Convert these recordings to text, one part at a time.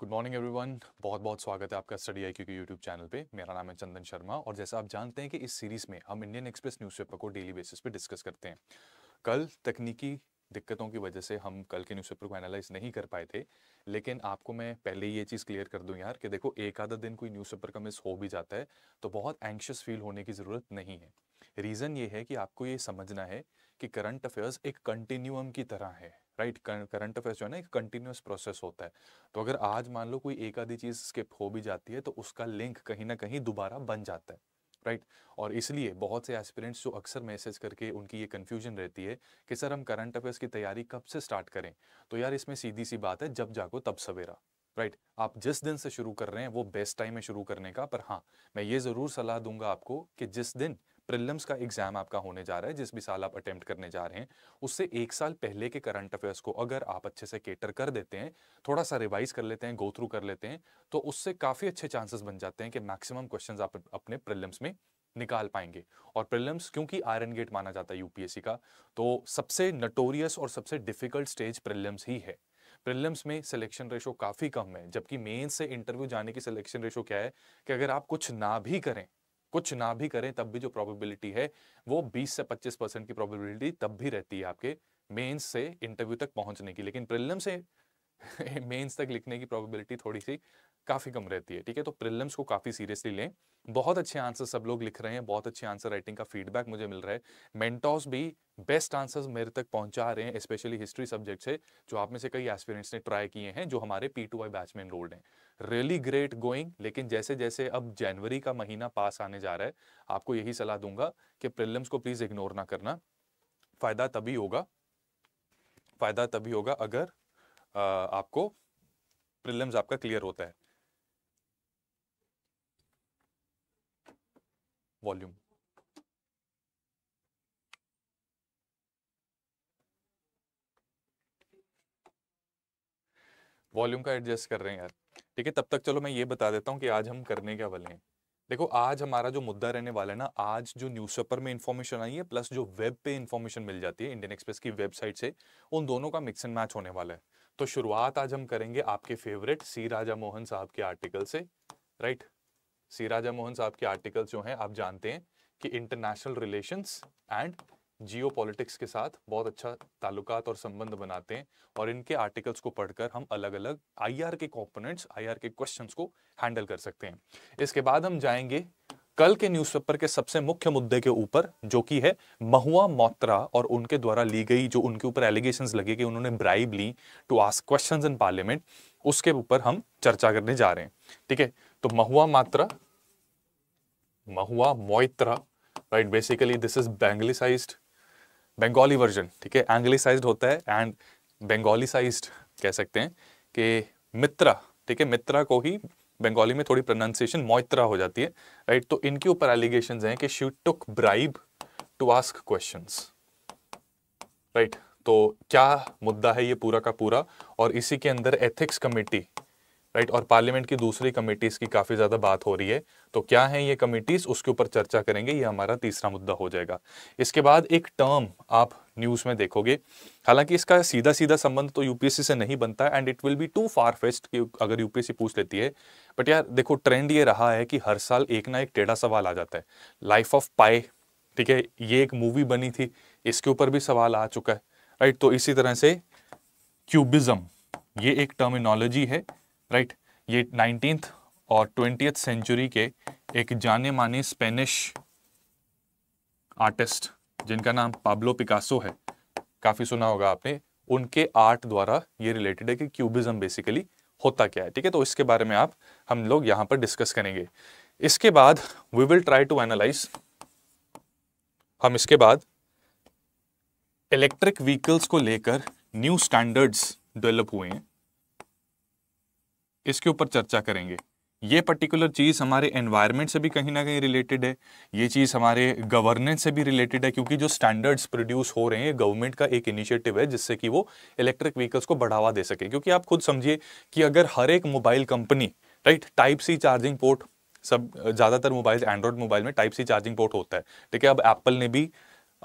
Good morning everyone बहुत बहुत स्वागत है आपका स्टडी आई क्यू के यूट्यूब चैनल पे मेरा नाम है चंदन शर्मा और जैसा आप जानते हैं कि इस सीरीज़ में हम इंडियन एक्सप्रेस न्यूज़पेपर को डेली बेसिस पे डिस्कस करते हैं कल तकनीकी दिक्कतों की वजह से हम कल के न्यूज़पेपर को एनालाइज नहीं कर पाए थे लेकिन आपको मैं पहले ही ये चीज़ क्लियर कर दूं यार कि देखो एक आधा दिन कोई न्यूज़पेपर का मिस हो भी जाता है तो बहुत एंक्शस फील होने की ज़रूरत नहीं है रीज़न ये है कि आपको ये समझना है कि करंट अफेयर्स एक कंटिन्यूम की तरह है राइट करंट अफेयर्स जो है ना एक कंटिन्यूस प्रोसेस होता है तो अगर आज मान लो कोई एक आधी चीज़ स्किप हो भी जाती है तो उसका लिंक कहीं ना कहीं दोबारा बन जाता है राइट right? और इसलिए बहुत से एस्पिरेंट्स जो अक्सर मैसेज करके उनकी ये कन्फ्यूजन रहती है कि सर हम करंट अफेयर्स की तैयारी कब से स्टार्ट करें तो यार इसमें सीधी सी बात है जब जागो तब सवेरा राइट right? आप जिस दिन से शुरू कर रहे हैं वो बेस्ट टाइम है शुरू करने का पर हाँ मैं ये ज़रूर सलाह दूंगा आपको कि जिस दिन प्रिलिम्स का एग्जाम आपका होने जा रहा है जिस भी साल आप अटेम्प्ट करने जा रहे हैं उससे एक साल पहले के करंट अफेयर्स को अगर आप अच्छे से केटर कर देते हैं थोड़ा सा रिवाइज कर लेते हैं गो थ्रू कर लेते हैं तो उससे काफ़ी अच्छे चांसेस बन जाते हैं कि मैक्सिमम क्वेश्चन आप अपने प्रिलिम्स में निकाल पाएंगे और प्रिलिम्स क्योंकि आयरन गेट माना जाता है यूपीएससी का तो सबसे नटोरियस और सबसे डिफिकल्ट स्टेज प्रिलिम्स ही है प्रिलिम्स में सिलेक्शन रेशो काफ़ी कम है जबकि मेन से इंटरव्यू जाने की सिलेक्शन रेशो क्या है कि अगर आप कुछ ना भी करें कुछ ना भी करें तब भी जो प्रोबेबिलिटी है वो 20 से 25 परसेंट की प्रोबेबिलिटी तब भी रहती है आपके मेंस से इंटरव्यू तक पहुंचने की लेकिन प्रिलिम से मेंस तक लिखने की प्रोबेबिलिटी थोड़ी सी काफ़ी कम रहती है ठीक है तो प्रिलिम्स को काफ़ी सीरियसली लें बहुत अच्छे आंसर सब लोग लिख रहे हैं बहुत अच्छे आंसर राइटिंग का फीडबैक मुझे मिल रहा है मेंटोस भी बेस्ट आंसर्स मेरे तक पहुंचा रहे हैं स्पेशली हिस्ट्री सब्जेक्ट से जो आप में से कई एस्पिरेंट्स ने ट्राई किए हैं जो हमारे पी टू आई बैच में इनरोल्ड हैं रियली ग्रेट गोइंग लेकिन जैसे जैसे अब जनवरी का महीना पास आने जा रहा है आपको यही सलाह दूंगा कि प्रिलिम्स को प्लीज इग्नोर ना करना फायदा तभी होगा फायदा तभी होगा अगर आ, आपको प्रिलिम्स आपका क्लियर होता है वॉल्यूम वॉल्यूम का एडजस्ट कर रहे हैं यार ठीक है तब तक चलो मैं ये बता देता हूँ कि आज हम करने क्या वाले हैं देखो आज हमारा जो मुद्दा रहने वाला है ना आज जो न्यूज़पेपर में इन्फॉर्मेशन आई है प्लस जो वेब पे इन्फॉर्मेशन मिल जाती है इंडियन एक्सप्रेस की वेबसाइट से उन दोनों का मिक्स एंड मैच होने वाला है तो शुरुआत आज हम करेंगे आपके फेवरेट सी राजा मोहन साहब के आर्टिकल से राइट सी राजा मोहन साहब के आर्टिकल जो हैं आप जानते हैं कि international relations and geopolitics के साथ बहुत अच्छा ताल्लुकात और संबंध बनाते हैं और इनके आर्टिकल्स को पढ़कर हम अलग अलग आई के कॉम्पोनेंट्स आई के क्वेश्चन को हैंडल कर सकते हैं इसके बाद हम जाएंगे कल के न्यूज़पेपर के सबसे मुख्य मुद्दे के ऊपर जो कि है महुआ मोत्रा और उनके द्वारा ली गई जो उनके ऊपर एलिगेशंस लगे कि उन्होंने ब्राइब ली to ask questions in parliament उसके ऊपर हम चर्चा करने जा रहे हैं ठीक है तो Mahua Matra Mahua Motra right basically this is bangalicized Bengali version ठीक है एंग्लिसाइज होता है एंड बंगाली साइज कह सकते हैं कि मित्रा ठीक है मित्रा को ही बंगाली में थोड़ी प्रोनाउंसिएशन मोइत्रा हो जाती है राइट तो इनके ऊपर एलिगेशन हैं कि she took bribe to ask question right तो क्या मुद्दा है ये पूरा का पूरा और इसी के अंदर एथिक्स कमेटी राइट और पार्लियामेंट की दूसरी कमेटीज़ की काफ़ी ज़्यादा बात हो रही है तो क्या है ये कमेटीज़ उसके ऊपर चर्चा करेंगे ये हमारा तीसरा मुद्दा हो जाएगा इसके बाद एक टर्म आप न्यूज़ में देखोगे हालांकि इसका सीधा सीधा संबंध तो यूपीएससी से नहीं बनता and it will be too far fetched कि अगर यूपीएससी पूछ लेती है बट यार देखो ट्रेंड ये रहा है कि हर साल एक ना एक टेढ़ा सवाल आ जाता है लाइफ ऑफ पाए ठीक है ये एक मूवी बनी थी इसके ऊपर भी सवाल आ चुका है राइट तो इसी तरह से क्यूबिज्म ये एक टर्मिनोलॉजी है राइट ये नाइनटीन और ट्वेंटी सेंचुरी के एक जाने माने स्पेनिश आर्टिस्ट जिनका नाम पाब्लो पिकासो है काफ़ी सुना होगा आपने उनके आर्ट द्वारा ये रिलेटेड है कि क्यूबिज्म बेसिकली होता क्या है ठीक है तो इसके बारे में आप हम लोग यहां पर डिस्कस करेंगे इसके बाद we will try to analyse हम इसके बाद इलेक्ट्रिक व्हीकल्स को लेकर न्यू स्टैंडर्ड्स डेवलप हुए हैं इसके ऊपर चर्चा करेंगे ये पर्टिकुलर चीज़ हमारे एनवायरनमेंट से भी कहीं ना कहीं रिलेटेड है ये चीज़ हमारे गवर्नेंस से भी रिलेटेड है क्योंकि जो स्टैंडर्ड्स प्रोड्यूस हो रहे हैं गवर्नमेंट का एक इनिशिएटिव है जिससे कि वो इलेक्ट्रिक व्हीकल्स को बढ़ावा दे सके क्योंकि आप खुद समझिए कि अगर हर एक mobile company right type C charging port सब ज़्यादातर मोबाइल एंड्रॉयड मोबाइल में टाइप सी चार्जिंग पोर्ट होता है ठीक है अब एप्पल ने भी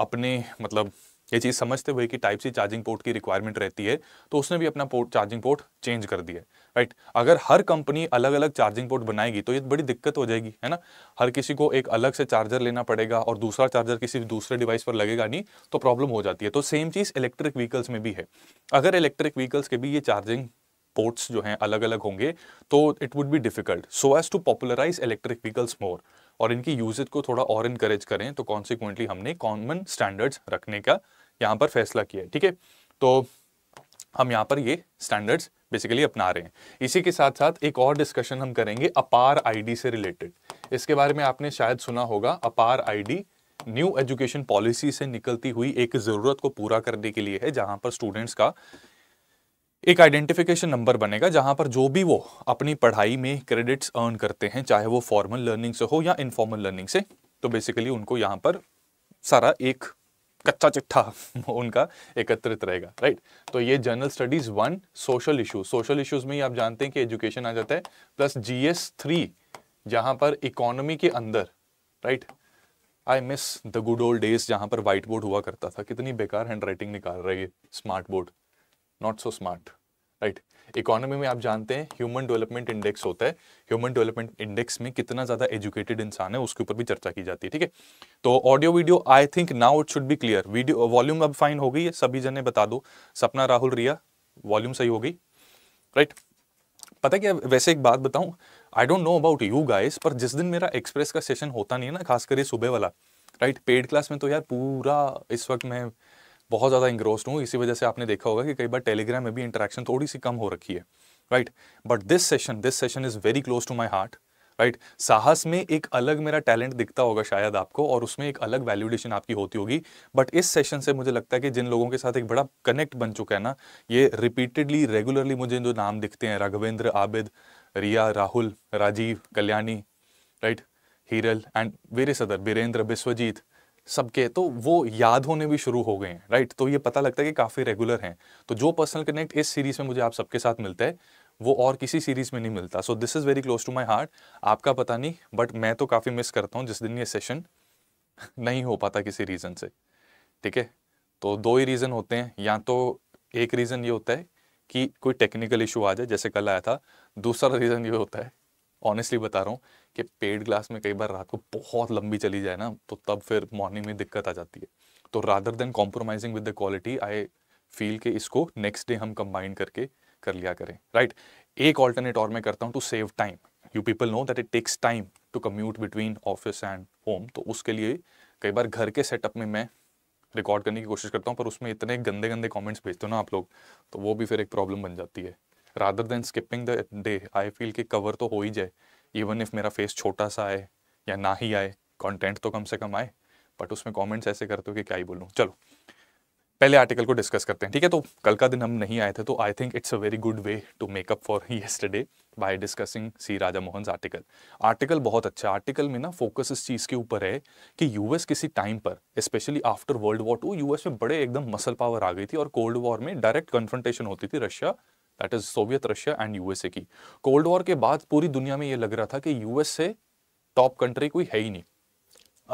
अपने मतलब ये चीज़ समझते हुए कि टाइप सी चार्जिंग पोर्ट की रिक्वायरमेंट रहती है तो उसने भी अपना पोर्ट चार्जिंग पोर्ट चेंज कर दिया है राइट अगर हर कंपनी अलग अलग चार्जिंग पोर्ट बनाएगी तो ये बड़ी दिक्कत हो जाएगी है ना हर किसी को एक अलग से चार्जर लेना पड़ेगा और दूसरा चार्जर किसी दूसरे डिवाइस पर लगेगा नहीं तो प्रॉब्लम हो जाती है तो सेम चीज़ इलेक्ट्रिक व्हीकल्स में भी है अगर इलेक्ट्रिक व्हीकल्स के भी ये चार्जिंग पोर्ट्स जो हैं अलग अलग होंगे तो it would be difficult so as to popularise electric vehicles more और इनकी यूजेज को थोड़ा और इनकरेज करें तो कॉन्सिक्वेंटली हमने कॉमन स्टैंडर्ड्स रखने का यहाँ पर फैसला किया है ठीक है तो हम यहाँ पर ये स्टैंडर्ड्स बेसिकली अपना रहे हैं इसी के साथ साथ एक और डिस्कशन हम करेंगे अपार आईडी से रिलेटेड इसके बारे में आपने शायद सुना होगा अपार आईडी न्यू एजुकेशन पॉलिसी से निकलती हुई एक ज़रूरत को पूरा करने के लिए है जहां पर स्टूडेंट्स का एक आइडेंटिफिकेशन नंबर बनेगा जहां पर जो भी वो अपनी पढ़ाई में क्रेडिट्स अर्न करते हैं चाहे वो फॉर्मल लर्निंग से हो या इनफॉर्मल लर्निंग से तो बेसिकली उनको यहाँ पर सारा एक कच्चा चिट्ठा उनका एकत्रित रहेगा राइट तो ये general studies one social issue social issues में ही आप जानते हैं कि एजुकेशन आ जाता है प्लस जीएस थ्री जहां पर इकोनॉमी के अंदर right I miss the good old days जहां पर व्हाइट बोर्ड हुआ करता था कितनी बेकार हैंड राइटिंग निकाल रही है smart board not so smart right economy में आप जानते हैं ह्यूमन डेवलपमेंट इंडेक्स होता है ह्यूमन डेवलपमेंट इंडेक्स में कितना ज़्यादा एजुकेटेड इंसान है उसके ऊपर भी चर्चा की जाती है ठीक है तो audio video I think now it should be clear video volume अब फाइन हो गई है सभी जने बता दो सपना राहुल रिया वॉल्यूम सही हो गई राइट right? पता क्या वैसे एक बात बताऊं I don't know about you guys पर जिस दिन मेरा एक्सप्रेस का सेशन होता नहीं है ना खासकर ये सुबह वाला राइट पेड क्लास में तो यार पूरा इस वक्त मैं बहुत ज़्यादा इंग्रोस्ड हूँ इसी वजह से आपने देखा होगा कि कई बार टेलीग्राम में भी इंटरेक्शन थोड़ी सी कम हो रखी है right but this session this session is very close to my heart right साहस में एक अलग मेरा टैलेंट दिखता होगा शायद आपको और उसमें एक अलग वैल्यूडेशन आपकी होती होगी बट इस सेशन से मुझे लगता है कि जिन लोगों के साथ एक बड़ा कनेक्ट बन चुका है ना ये रिपीटेडली रेगुलरली मुझे जो नाम दिखते हैं Raghavendra Abid Riya Rahul Rajeev Kalyani right Hiral and various other Birendra Biswajit सबके तो वो याद होने भी शुरू हो गए हैं राइट तो ये पता लगता है कि काफ़ी रेगुलर हैं तो जो पर्सनल कनेक्ट इस सीरीज़ में मुझे आप सबके साथ मिलता है वो और किसी सीरीज़ में नहीं मिलता so this is very close to my heart आपका पता नहीं बट मैं तो काफ़ी मिस करता हूँ जिस दिन ये सेशन नहीं हो पाता किसी रीज़न से ठीक है तो दो ही रीज़न होते हैं या तो एक रीज़न ये होता है कि कोई टेक्निकल इशू आ जाए जैसे कल आया था दूसरा रीज़न ये होता है ऑनेस्टली बता रहा हूँ कि पेड ग्लास में कई बार रात को बहुत लंबी चली जाए ना तो तब फिर मॉर्निंग में दिक्कत आ जाती है तो rather than compromising with the quality I feel के इसको नेक्स्ट डे हम कंबाइन करके कर लिया करें राइट right? एक ऑल्टरनेट और मैं करता हूँ to save time you people know that it takes time to commute between office and home तो उसके लिए कई बार घर के सेटअप में मैं रिकॉर्ड करने की कोशिश करता हूँ पर उसमें इतने गंदे गंदे कमेंट्स भेजते हो ना आप लोग तो वो भी फिर एक प्रॉब्लम बन जाती है rather than skipping the day I feel कि कवर तो हो ही जाए इवन इफ मेरा फेस छोटा सा आए या ना ही आए कंटेंट तो कम से कम आए बट उसमें कमेंट्स ऐसे करते हो कि क्या ही बोलूँ चलो पहले आर्टिकल को डिस्कस करते हैं ठीक है तो कल का दिन हम नहीं आए थे तो I think it's a very good way to make up for yesterday by discussing C Raja Mohan article article बहुत अच्छा आर्टिकल में ना फोकस इस चीज़ के ऊपर है कि यूएस किसी टाइम पर specially after World War two US में बड़े एकदम मसल पावर आ गई थी और कोल्ड वॉर में डायरेक्ट कन्फ्रंटेशन होती थी Russia that is Soviet Russia and USA की कोल्ड वॉर के बाद पूरी दुनिया में यह लग रहा था कि यूएस से टॉप कंट्री कोई है ही नहीं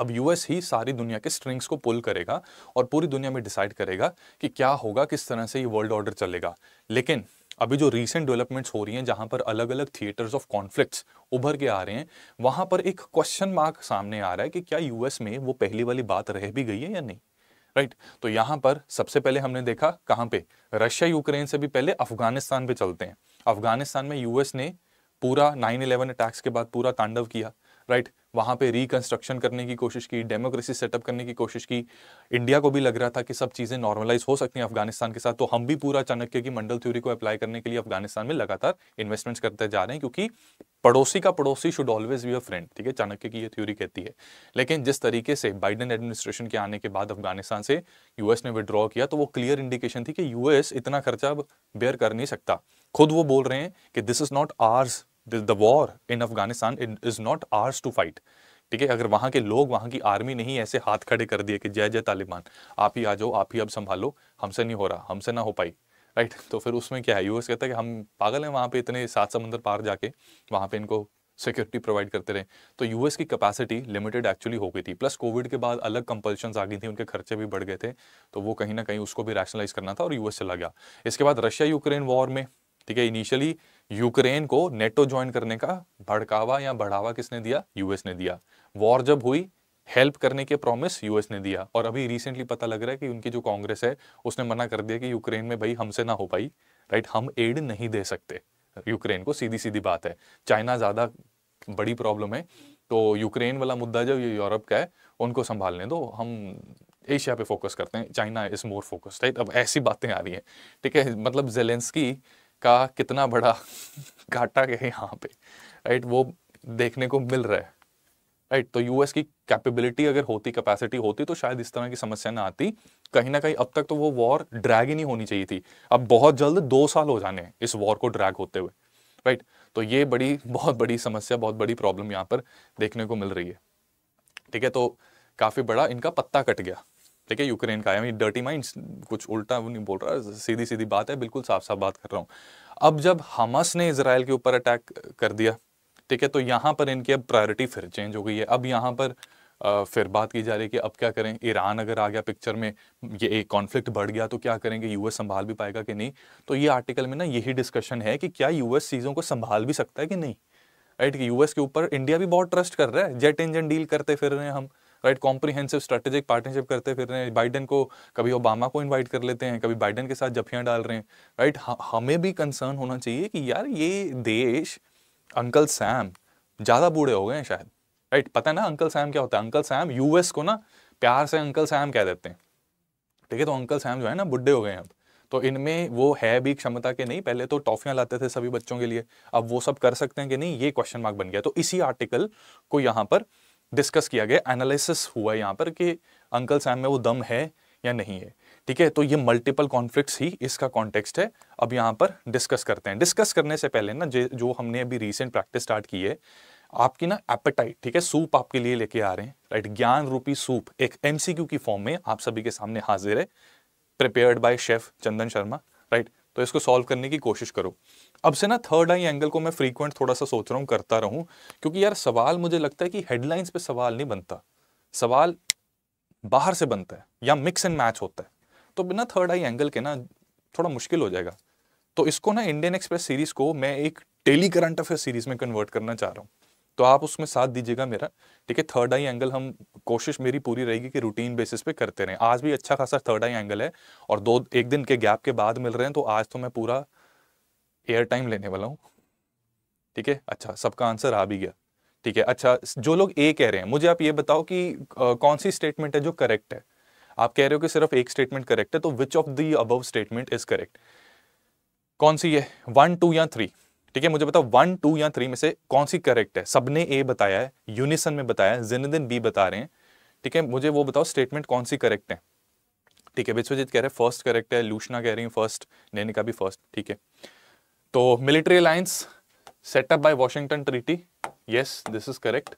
अब यूएस ही सारी दुनिया के स्ट्रिंग्स को पुल करेगा और पूरी दुनिया में डिसाइड करेगा कि क्या होगा किस तरह से ये वर्ल्ड ऑर्डर चलेगा लेकिन अभी जो रीसेंट डेवलपमेंट्स हो रही हैं जहां पर अलग अलग थिएटर्स ऑफ कॉन्फ्लिक्ट्स उभर के आ रहे हैं वहां पर एक क्वेश्चन मार्क सामने आ रहा है कि क्या यूएस में वो पहली वाली बात रह भी गई है या नहीं राइट तो यहां पर सबसे पहले हमने देखा कहां पे रशिया यूक्रेन से भी पहले अफगानिस्तान पे चलते हैं अफगानिस्तान में यूएस ने पूरा 9/11 अटैक्स के बाद पूरा तांडव किया राइट वहाँ पे रिकंस्ट्रक्शन करने की कोशिश की डेमोक्रेसी सेटअप करने की कोशिश की इंडिया को भी लग रहा था कि सब चीज़ें नॉर्मलाइज हो सकती हैं अफगानिस्तान के साथ तो हम भी पूरा चाणक्य की मंडल थ्योरी को अप्लाई करने के लिए अफगानिस्तान में लगातार इन्वेस्टमेंट्स करते जा रहे हैं क्योंकि पड़ोसी का पड़ोसी should always be a friend ठीक है चाणक्य की ये थ्योरी कहती है लेकिन जिस तरीके से बाइडन एडमिनिस्ट्रेशन के आने के बाद अफगानिस्तान से यूएस ने विड्रॉ किया तो वो क्लियर इंडिकेशन थी कि यूएस इतना खर्चा अब बेयर कर नहीं सकता खुद वो बोल रहे हैं कि this is not ours the war in Afghanistan is not ours to fight ठीक है अगर वहां के लोग वहां की आर्मी नहीं ऐसे हाथ खड़े कर दिए कि जय जय तालिबान आप ही आ जाओ आप ही अब संभालो हमसे नहीं हो रहा हमसे ना हो पाई राइट तो फिर उसमें क्या है यूएस कहता है कि हम पागल हैं वहां पे इतने सात समंदर पार जाके वहां पे इनको सिक्योरिटी प्रोवाइड करते रहे तो यूएस की कैपेसिटी लिमिटेड एक्चुअली हो गई थी प्लस कोविड के बाद अलग कंपल्शन आ गई थी उनके खर्चे भी बढ़ गए थे तो वो कहीं ना कहीं उसको भी रैशनलाइज करना था और यूएस चला गया इसके बाद रशिया यूक्रेन वॉर में ठीक है इनिशियली यूक्रेन को नेटो ज्वाइन करने का भड़कावा या बढ़ावा किसने दिया यूएस ने दिया वॉर जब हुई हेल्प करने के प्रॉमिस यूएस ने दिया और अभी रिसेंटली पता लग रहा है कि उनकी जो कांग्रेस है उसने मना कर दिया कि यूक्रेन में भाई हमसे ना हो पाई राइट हम एड नहीं दे सकते यूक्रेन को सीधी सीधी बात है चाइना ज़्यादा बड़ी प्रॉब्लम है तो यूक्रेन वाला मुद्दा जो ये यूरोप का है उनको संभालने दो हम एशिया पे फोकस करते हैं China is more focused right अब ऐसी बातें आ रही हैं ठीक है मतलब जेलेंस्की का कितना बड़ा घाटा है यहाँ पे राइट वो देखने को मिल रहा है राइट तो यूएस की कैपेबिलिटी अगर होती कैपेसिटी होती तो शायद इस तरह की समस्या ना आती कहीं ना कहीं अब तक तो वो वॉर ड्रैग ही नहीं होनी चाहिए थी अब बहुत जल्द दो साल हो जाने इस वॉर को ड्रैग होते हुए राइट तो ये बड़ी बहुत बड़ी समस्या बहुत बड़ी प्रॉब्लम यहाँ पर देखने को मिल रही है ठीक है तो काफ़ी बड़ा इनका पत्ता कट गया ठीक है यूक्रेन का आई डर्टी माइंड कुछ उल्टा नहीं बोल रहा सीधी सीधी बात है बिल्कुल साफ साफ बात कर रहा हूँ अब जब हमस ने इसराइल के ऊपर अटैक कर दिया ठीक है तो यहाँ पर इनकी अब प्रायोरिटी फिर चेंज हो गई है अब यहाँ पर फिर बात की जा रही है कि अब क्या करें ईरान अगर आ गया पिक्चर में ये एक कॉन्फ्लिक्ट बढ़ गया तो क्या करेंगे यूएस संभाल भी पाएगा कि नहीं तो ये आर्टिकल में ना यही डिस्कशन है कि क्या यूएस चीज़ों को संभाल भी सकता है कि नहीं राइट यूएस के ऊपर इंडिया भी बहुत ट्रस्ट कर रहा है जेट इंजन डील करते फिर रहे हैं हम राइट कॉम्प्रीहेंसिव स्ट्रेटेजिक पार्टनरशिप करते फिर रहे हैं बाइडन को कभी ओबामा को इन्वाइट कर लेते हैं कभी बाइडन के साथ जफियाँ डाल रहे हैं राइट हमें भी कंसर्न होना चाहिए कि यार ये देश अंकल सैम ज़्यादा बूढ़े हो गए हैं शायद राइट पता है ना अंकल सैम क्या होता है अंकल सैम यूएस को ना प्यार से अंकल सैम कह देते हैं ठीक है तो अंकल सैम जो है ना बुढ़े हो गए हैं अब तो इनमें वो है भी क्षमता के नहीं पहले तो टॉफियां लाते थे सभी बच्चों के लिए अब वो सब कर सकते हैं कि नहीं ये क्वेश्चन मार्क बन गया तो इसी आर्टिकल को यहां पर डिस्कस किया गया एनालिसिस हुआ यहाँ पर कि अंकल सैम में वो दम है या नहीं है ठीक है तो ये मल्टीपल कॉन्फ्लिक्ट्स ही इसका कॉन्टेक्स्ट है अब यहाँ पर डिस्कस करते हैं डिस्कस करने से पहले ना जो हमने अभी रिसेंट प्रैक्टिस स्टार्ट की है आपकी ना एपेटाइट ठीक है सूप आपके लिए लेके आ रहे हैं राइट ज्ञान रूपी सूप एक एमसीक्यू की फॉर्म में आप सभी के सामने हाजिर है prepared by chef Chandan Sharma right तो इसको सॉल्व करने की कोशिश करो अब से ना थर्ड आई एंगल को मैं फ्रीक्वेंट थोड़ा सा सोच रहा हूँ करता रहूँ क्योंकि यार सवाल मुझे लगता है कि हेडलाइंस पे सवाल नहीं बनता सवाल बाहर से बनता है या मिक्स एंड मैच होता है तो बिना थर्ड आई एंगल के ना थोड़ा मुश्किल हो जाएगा तो इसको ना इंडियन एक्सप्रेस सीरीज को मैं एक टेली करंट अफेयर सीरीज में कन्वर्ट करना चाह रहा हूँ तो आप उसमें साथ दीजिएगा मेरा ठीक है थर्ड आई एंगल हम कोशिश मेरी पूरी रहेगी कि रूटीन बेसिस पे करते रहें आज भी अच्छा खासा थर्ड आई एंगल है और दो एक दिन के गैप के बाद मिल रहे हैं तो आज तो मैं पूरा एयर टाइम लेने वाला हूँ ठीक है अच्छा सबका आंसर आ भी गया ठीक है अच्छा जो लोग ए कह रहे हैं मुझे आप ये बताओ कि आ, कौन सी स्टेटमेंट है जो करेक्ट है आप कह रहे हो कि सिर्फ एक स्टेटमेंट करेक्ट है तो which of the above statement is correct कौन सी है वन टू या थ्री ठीक है मुझे बताओ वन टू या थ्री में से कौन सी करेक्ट है सबने ए बताया है यूनिसन में बताया है दिन बी बता रहे हैं ठीक है मुझे वो बताओ स्टेटमेंट कौन सी करेक्ट है ठीक है विश्वजीत कह रहे हैं फर्स्ट करेक्ट है लूशना कह रही हूँ फर्स्ट नैनिका भी फर्स्ट ठीक है तो military alliance setup by Washington treaty yes this is correct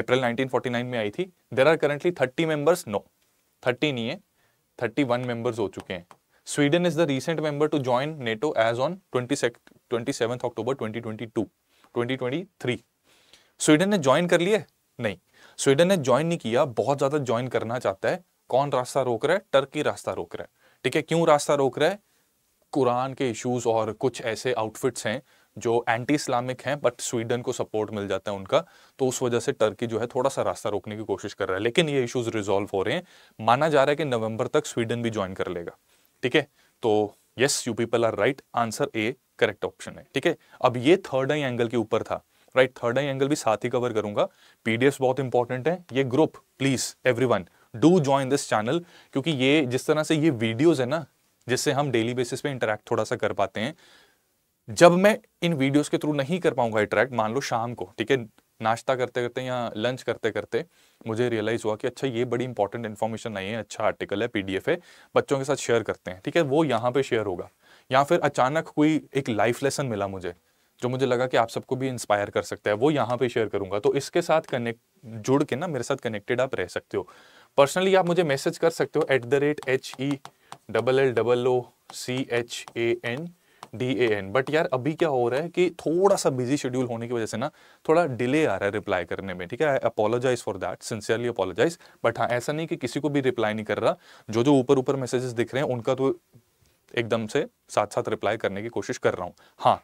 April 1949 में आई थी there are currently 30 members no 30 नहीं है 31 मेंबर्स हो चुके हैं Sweden is the recent member to join NATO as on twenty twenty seven October twenty twenty two twenty twenty three Sweden ने join कर लिया नहीं स्वीडन ने ज्वाइन नहीं किया बहुत ज़्यादा ज्वाइन करना चाहता है कौन रास्ता रोक रहा है टर्की रास्ता रोक रहा है ठीक है क्यों रास्ता रोक रहा है कुरान के इश्यूज और कुछ ऐसे आउटफिट्स हैं जो एंटी इस्लामिक हैं बट स्वीडन को सपोर्ट मिल जाता है उनका तो उस वजह से टर्की जो है थोड़ा सा रास्ता रोकने की कोशिश कर रहा है लेकिन ये इश्यूज रिजॉल्व हो रहे हैं माना जा रहा है कि नवंबर तक स्वीडन भी ज्वाइन कर लेगा ठीक है तो yes you people are right answer A correct option है ठीक है अब ये थर्ड आई एंगल के ऊपर था राइट थर्ड आई एंगल भी साथ ही कवर करूंगा पीडीएफ बहुत इंपॉर्टेंट है ये group please every do join this channel क्योंकि ये जिस तरह से ये वीडियोज है ना जिससे हम डेली बेसिस पे इंटरेक्ट थोड़ा सा कर पाते हैं जब मैं इन वीडियोस के थ्रू नहीं कर पाऊंगा इंटरेक्ट मान लो शाम को ठीक है नाश्ता करते करते या लंच करते करते मुझे रियलाइज़ हुआ कि अच्छा ये बड़ी इंपॉर्टेंट इन्फॉर्मेशन नहीं है अच्छा आर्टिकल है पीडीएफ है बच्चों के साथ शेयर करते हैं ठीक है वो यहाँ पे शेयर होगा या फिर अचानक कोई एक लाइफ लेसन मिला मुझे जो मुझे लगा कि आप सबको भी इंस्पायर कर सकता है वो यहाँ पे शेयर करूंगा तो इसके साथ कनेक्ट जुड़ के ना मेरे साथ कनेक्टेड आप रह सकते हो पर्सनली आप मुझे मैसेज कर सकते हो at the rate H E double L double O C H A N D A N but यार अभी क्या हो रहा है कि थोड़ा सा बिजी शेड्यूल होने की वजह से ना थोड़ा डिले आ रहा है रिप्लाई करने में ठीक है I apologise for that sincerely apologise but हाँ ऐसा नहीं कि किसी को भी रिप्लाई नहीं कर रहा जो जो ऊपर ऊपर मैसेजेस दिख रहे हैं उनका तो एकदम से साथ साथ रिप्लाई करने की कोशिश कर रहा हूँ हाँ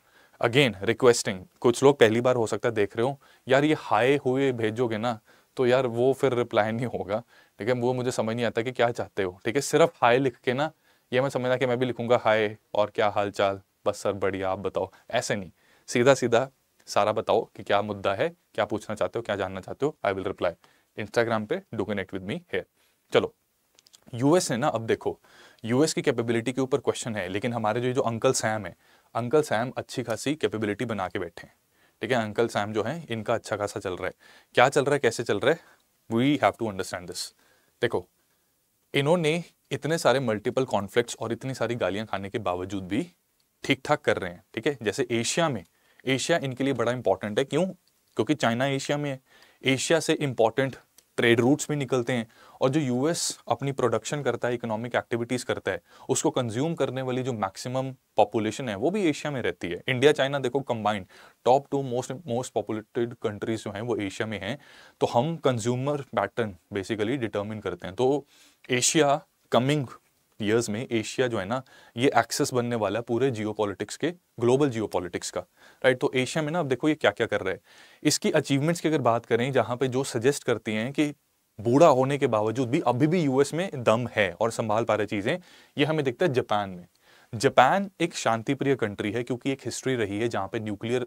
अगेन रिक्वेस्टिंग कुछ लोग पहली बार हो सकता है देख रहे हो यार ये हाई हुए भेजोगे ना तो यार वो फिर रिप्लाई नहीं होगा ठीक है वो मुझे समझ नहीं आता कि क्या चाहते हो ठीक है सिर्फ हाय लिख के ना ये मैं समझना कि मैं भी लिखूंगा हाय और क्या हाल चाल बस सर बढ़िया आप बताओ ऐसे नहीं सीधा सीधा सारा बताओ कि क्या मुद्दा है क्या पूछना चाहते हो क्या जानना चाहते हो आई विल रिप्लाई इंस्टाग्राम पे डू कनेक्ट विद मी है चलो यूएस है ना अब देखो यूएस की कैपेबिलिटी के ऊपर क्वेश्चन है लेकिन हमारे जो जो अंकल सैम है अंकल सैम अच्छी खासी कैपेबिलिटी बना के बैठे हैं ठीक है अंकल सैम जो है इनका अच्छा खासा चल रहा है क्या चल रहा है कैसे चल रहा है we have to understand this देखो इन्होंने इतने सारे मल्टीपल कॉन्फ्लिक्ट्स और इतनी सारी गालियां खाने के बावजूद भी ठीक ठाक कर रहे हैं ठीक है जैसे एशिया में एशिया इनके लिए बड़ा इंपॉर्टेंट है क्यों क्योंकि चाइना एशिया में है एशिया से इंपॉर्टेंट ट्रेड रूट्स भी निकलते हैं और जो यूएस अपनी प्रोडक्शन करता है इकोनॉमिक एक्टिविटीज़ करता है उसको कंज्यूम करने वाली जो मैक्सिमम पॉपुलेशन है वो भी एशिया में रहती है इंडिया चाइना देखो combined top two most most populated countries जो हैं वो एशिया में हैं तो हम कंज्यूमर पैटर्न बेसिकली डिटर्मिन करते हैं तो एशिया कमिंग ईयर्स में एशिया जो है ना ये एक्सेस बनने वाला है पूरे जियो के ग्लोबल जियो का राइट तो एशिया में ना अब देखो ये क्या क्या कर रहे हैं इसकी अचीवमेंट्स की अगर बात करें जहाँ पे जो सजेस्ट करती हैं कि बूढ़ा होने के बावजूद भी अभी भी यूएस में दम है और संभाल पा रहे चीज़ें ये हमें दिखता है जापान में जापान एक शांतिप्रिय कंट्री है क्योंकि एक हिस्ट्री रही है जहाँ पे न्यूक्लियर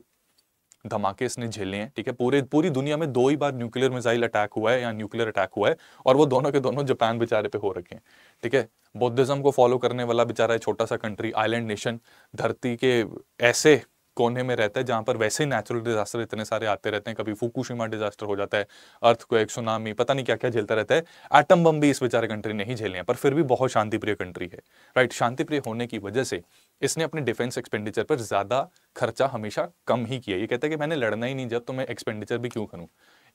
धमाके इसने झेले हैं ठीक है पूरे पूरी दुनिया में दो ही बार न्यूक्लियर मिसाइल अटैक हुआ है या न्यूक्लियर अटैक हुआ है और वो दोनों के दोनों जापान बेचारे पे हो रखे हैं ठीक है बौद्धिज्म को फॉलो करने वाला बेचारा है छोटा सा कंट्री आइलैंड नेशन धरती के ऐसे कोने में रहता है जहां पर वैसे नेचुरल डिजास्टर इतने सारे आते रहते हैं कभी फुकुशिमा डिजास्टर हो जाता है अर्थ को एक सुनामी पता नहीं क्या क्या झेलता रहता है एटम बम भी इस बेचारे कंट्री नहीं झेले हैं पर फिर भी बहुत शांति प्रिय कंट्री है राइट शांति प्रिय होने की वजह से इसने अपने डिफेंस एक्सपेंडिचर पर ज़्यादा खर्चा हमेशा कम ही किया ये कहता है कि मैंने लड़ना ही नहीं जब तो मैं एक्सपेंडिचर भी क्यों करूं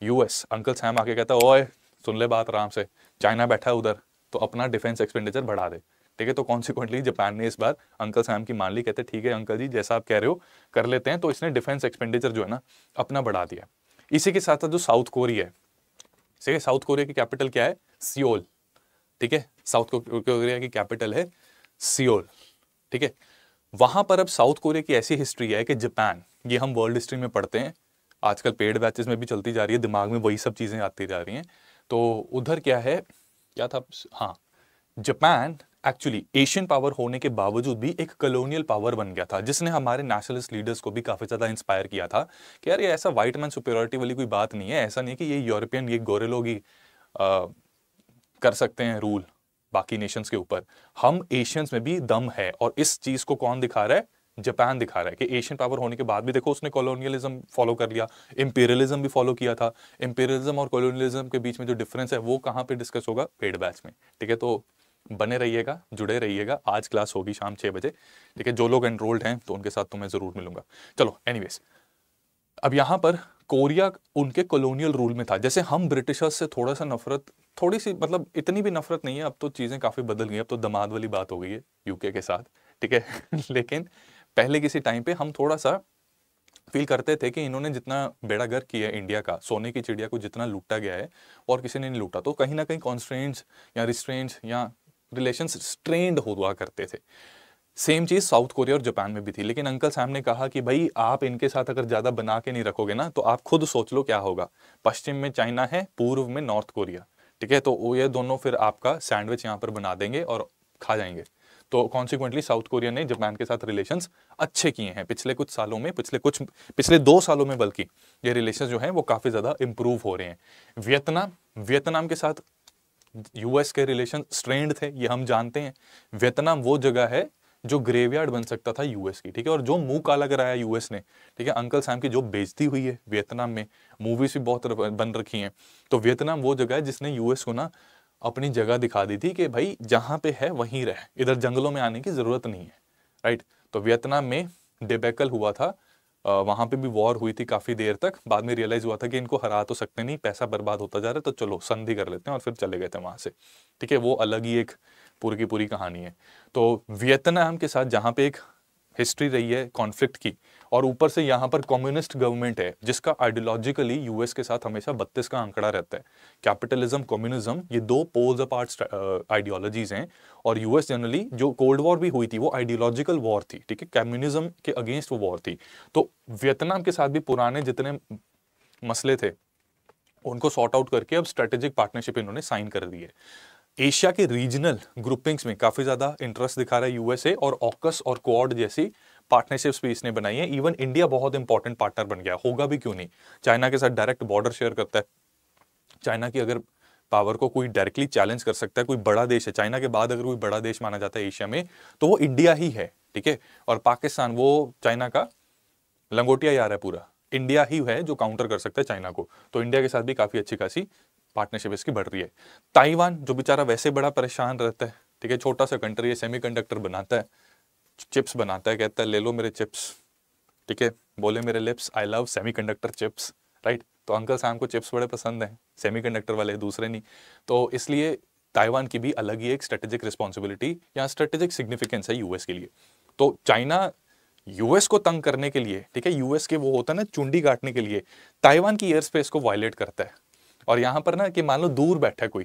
यूएस अंकल सैम आके कहता है ओए सुन ले बात आराम से चाइना बैठा है उधर तो अपना डिफेंस एक्सपेंडिचर बढ़ा दे ठीक है तो कॉन्सिक्वेंटली जापान ने इस बार अंकल सैम की मान ली कहते ठीक है अंकल जी जैसा आप कह रहे हो कर लेते हैं तो इसने डिफेंस एक्सपेंडिचर जो है ना अपना बढ़ा दिया इसी के साथ साथ जो साउथ कोरिया है ठीक है साउथ कोरिया की कैपिटल क्या है सियोल ठीक है साउथ कोरिया की कैपिटल है सियोल ठीक है वहाँ पर अब साउथ कोरिया की ऐसी हिस्ट्री है कि जापान ये हम वर्ल्ड हिस्ट्री में पढ़ते हैं आजकल पेड बैचेस में भी चलती जा रही है दिमाग में वही सब चीज़ें आती जा रही हैं तो उधर क्या है क्या था हाँ जापान एक्चुअली एशियन पावर होने के बावजूद भी एक कलोनियल पावर बन गया था जिसने हमारे नेशनलिस्ट लीडर्स को भी काफ़ी ज़्यादा इंस्पायर किया था कि यार ये ऐसा वाइट मैन सुपेरिटी वाली कोई बात नहीं है ऐसा नहीं कि ये यूरोपियन ये गोरेलोगी कर सकते हैं रूल बाकी नेशंस के ऊपर हम एशियंस में भी दम है और इस चीज को कौन दिखा रहा है जापान दिखा रहा है कि एशियन पावर होने के बाद भी देखो उसने कॉलोनियलिज्म फॉलो कर लिया इम्पेरियलिज्म भी फॉलो किया था इम्पेरियलिज्म और कॉलोनियलिज्म के बीच में जो डिफरेंस है वो कहाँ पे डिस्कस होगा पेड बैच में ठीक है तो बने रहिएगा जुड़े रहिएगा आज क्लास होगी शाम छह बजे ठीक है जो लोग एनरोल्ड हैं तो उनके साथ तो मैं ज़रूर मिलूंगा चलो एनीवेज अब यहाँ पर कोरिया उनके कॉलोनियल रूल में था जैसे हम ब्रिटिशर्स से थोड़ा सा नफरत थोड़ी सी मतलब इतनी भी नफरत नहीं है अब तो चीज़ें काफ़ी बदल गई अब तो दमाद वाली बात हो गई है यूके के साथ ठीक है लेकिन पहले किसी टाइम पे हम थोड़ा सा फील करते थे कि इन्होंने जितना बेड़ागर किया है इंडिया का सोने की चिड़िया को जितना लूटा गया है और किसी ने नहीं लूटा तो कहीं ना कहीं कॉन्स्ट्रेंट या रिस्ट्रेंट या रिलेशन स्ट्रेंड हुआ करते थे सेम चीज़ साउथ कोरिया और जापान में भी थी लेकिन अंकल सैम ने कहा कि भाई आप इनके साथ अगर ज़्यादा बना के नहीं रखोगे ना तो आप खुद सोच लो क्या होगा पश्चिम में चाइना है पूर्व में नॉर्थ कोरिया ठीक है तो वो ये दोनों फिर आपका सैंडविच यहाँ पर बना देंगे और खा जाएंगे तो कॉन्सिक्वेंटली साउथ कोरिया ने जापान के साथ रिलेशन अच्छे किए हैं पिछले कुछ सालों में पिछले कुछ पिछले दो सालों में बल्कि ये रिलेशन जो है वो काफ़ी ज़्यादा इंप्रूव हो रहे हैं वियतनाम वियतनाम के साथ यूएस के रिलेशन स्ट्रेंड थे ये हम जानते हैं वियतनाम वो जगह है जो ग्रेवयार्ड बन सकता था यूएस की ठीक है और जो मुंह काला कराया यूएस ने ठीक है अंकल सैम की जो बेजती हुई है वियतनाम में मूवीज भी बहुत बन रखी हैं तो वियतनाम वो जगह है जिसने यूएस को ना अपनी जगह दिखा दी थी कि भाई जहां पे है वहीं रहे इधर जंगलों में आने की ज़रूरत नहीं है राइट तो वियतनाम में डेबेकल हुआ था वहां पे भी वॉर हुई थी काफ़ी देर तक बाद में रियलाइज़ हुआ था कि इनको हरा तो सकते नहीं पैसा बर्बाद होता जा रहा है तो चलो संधि कर लेते हैं और फिर चले गए थे वहां से ठीक है वो अलग ही एक पूरी की पूरी कहानी है तो वियतनाम के साथ जहाँ पे एक हिस्ट्री रही है कॉन्फ्लिक्ट की और ऊपर से यहाँ पर कम्युनिस्ट गवर्नमेंट है जिसका आइडियोलॉजिकली यूएस के साथ हमेशा बत्तीस का आंकड़ा रहता है कैपिटलिज्म कम्युनिज्म ये दो पोल्स अपार्ट आइडियोलॉजीज हैं और यूएस जनरली जो कोल्ड वॉर भी हुई थी वो आइडियोलॉजिकल वॉर थी ठीक है कम्युनिज्म के अगेंस्ट वो वॉर थी तो वियतनाम के साथ भी पुराने जितने मसले थे उनको सॉर्ट आउट करके अब स्ट्रेटेजिक पार्टनरशिप इन्होंने साइन कर दी है एशिया के रीजनल ग्रुपिंग्स में काफ़ी ज़्यादा इंटरेस्ट दिखा रहा है यूएसए और ऑकस और क्वाड जैसी पार्टनरशिप्स भी इसने बनाई है इवन इंडिया बहुत इंपॉर्टेंट पार्टनर बन गया होगा भी क्यों नहीं चाइना के साथ डायरेक्ट बॉर्डर शेयर करता है चाइना की अगर पावर को कोई डायरेक्टली चैलेंज कर सकता है कोई बड़ा देश है चाइना के बाद अगर कोई बड़ा देश माना जाता है एशिया में तो वो इंडिया ही है ठीक है और पाकिस्तान वो चाइना का लंगोटिया यार है पूरा इंडिया ही है जो काउंटर कर सकता है चाइना को तो इंडिया के साथ भी काफ़ी अच्छी खासी पार्टनरशिप इसकी बढ़ रही है ताइवान जो बेचारा वैसे बड़ा परेशान रहता है ठीक है छोटा सा कंट्री है सेमी बनाता है चिप्स बनाता है कहता है ले लो मेरे चिप्स ठीक है बोले मेरे lips I love semi chips right तो अंकल साहब को चिप्स बड़े पसंद हैं सेमी वाले दूसरे नहीं तो इसलिए ताइवान की भी अलग ही एक स्ट्रेटेजिक रिस्पॉन्सिबिलिटी या स्ट्रेटेजिक सिग्निफिकेंस है यूएस के लिए तो चाइना यूएस को तंग करने के लिए ठीक है यूएस के वो होता है ना चुंडी काटने के लिए ताइवान की एयर स्पेस को वायलेट करता है और यहाँ पर ना कि मान लो दूर बैठा कोई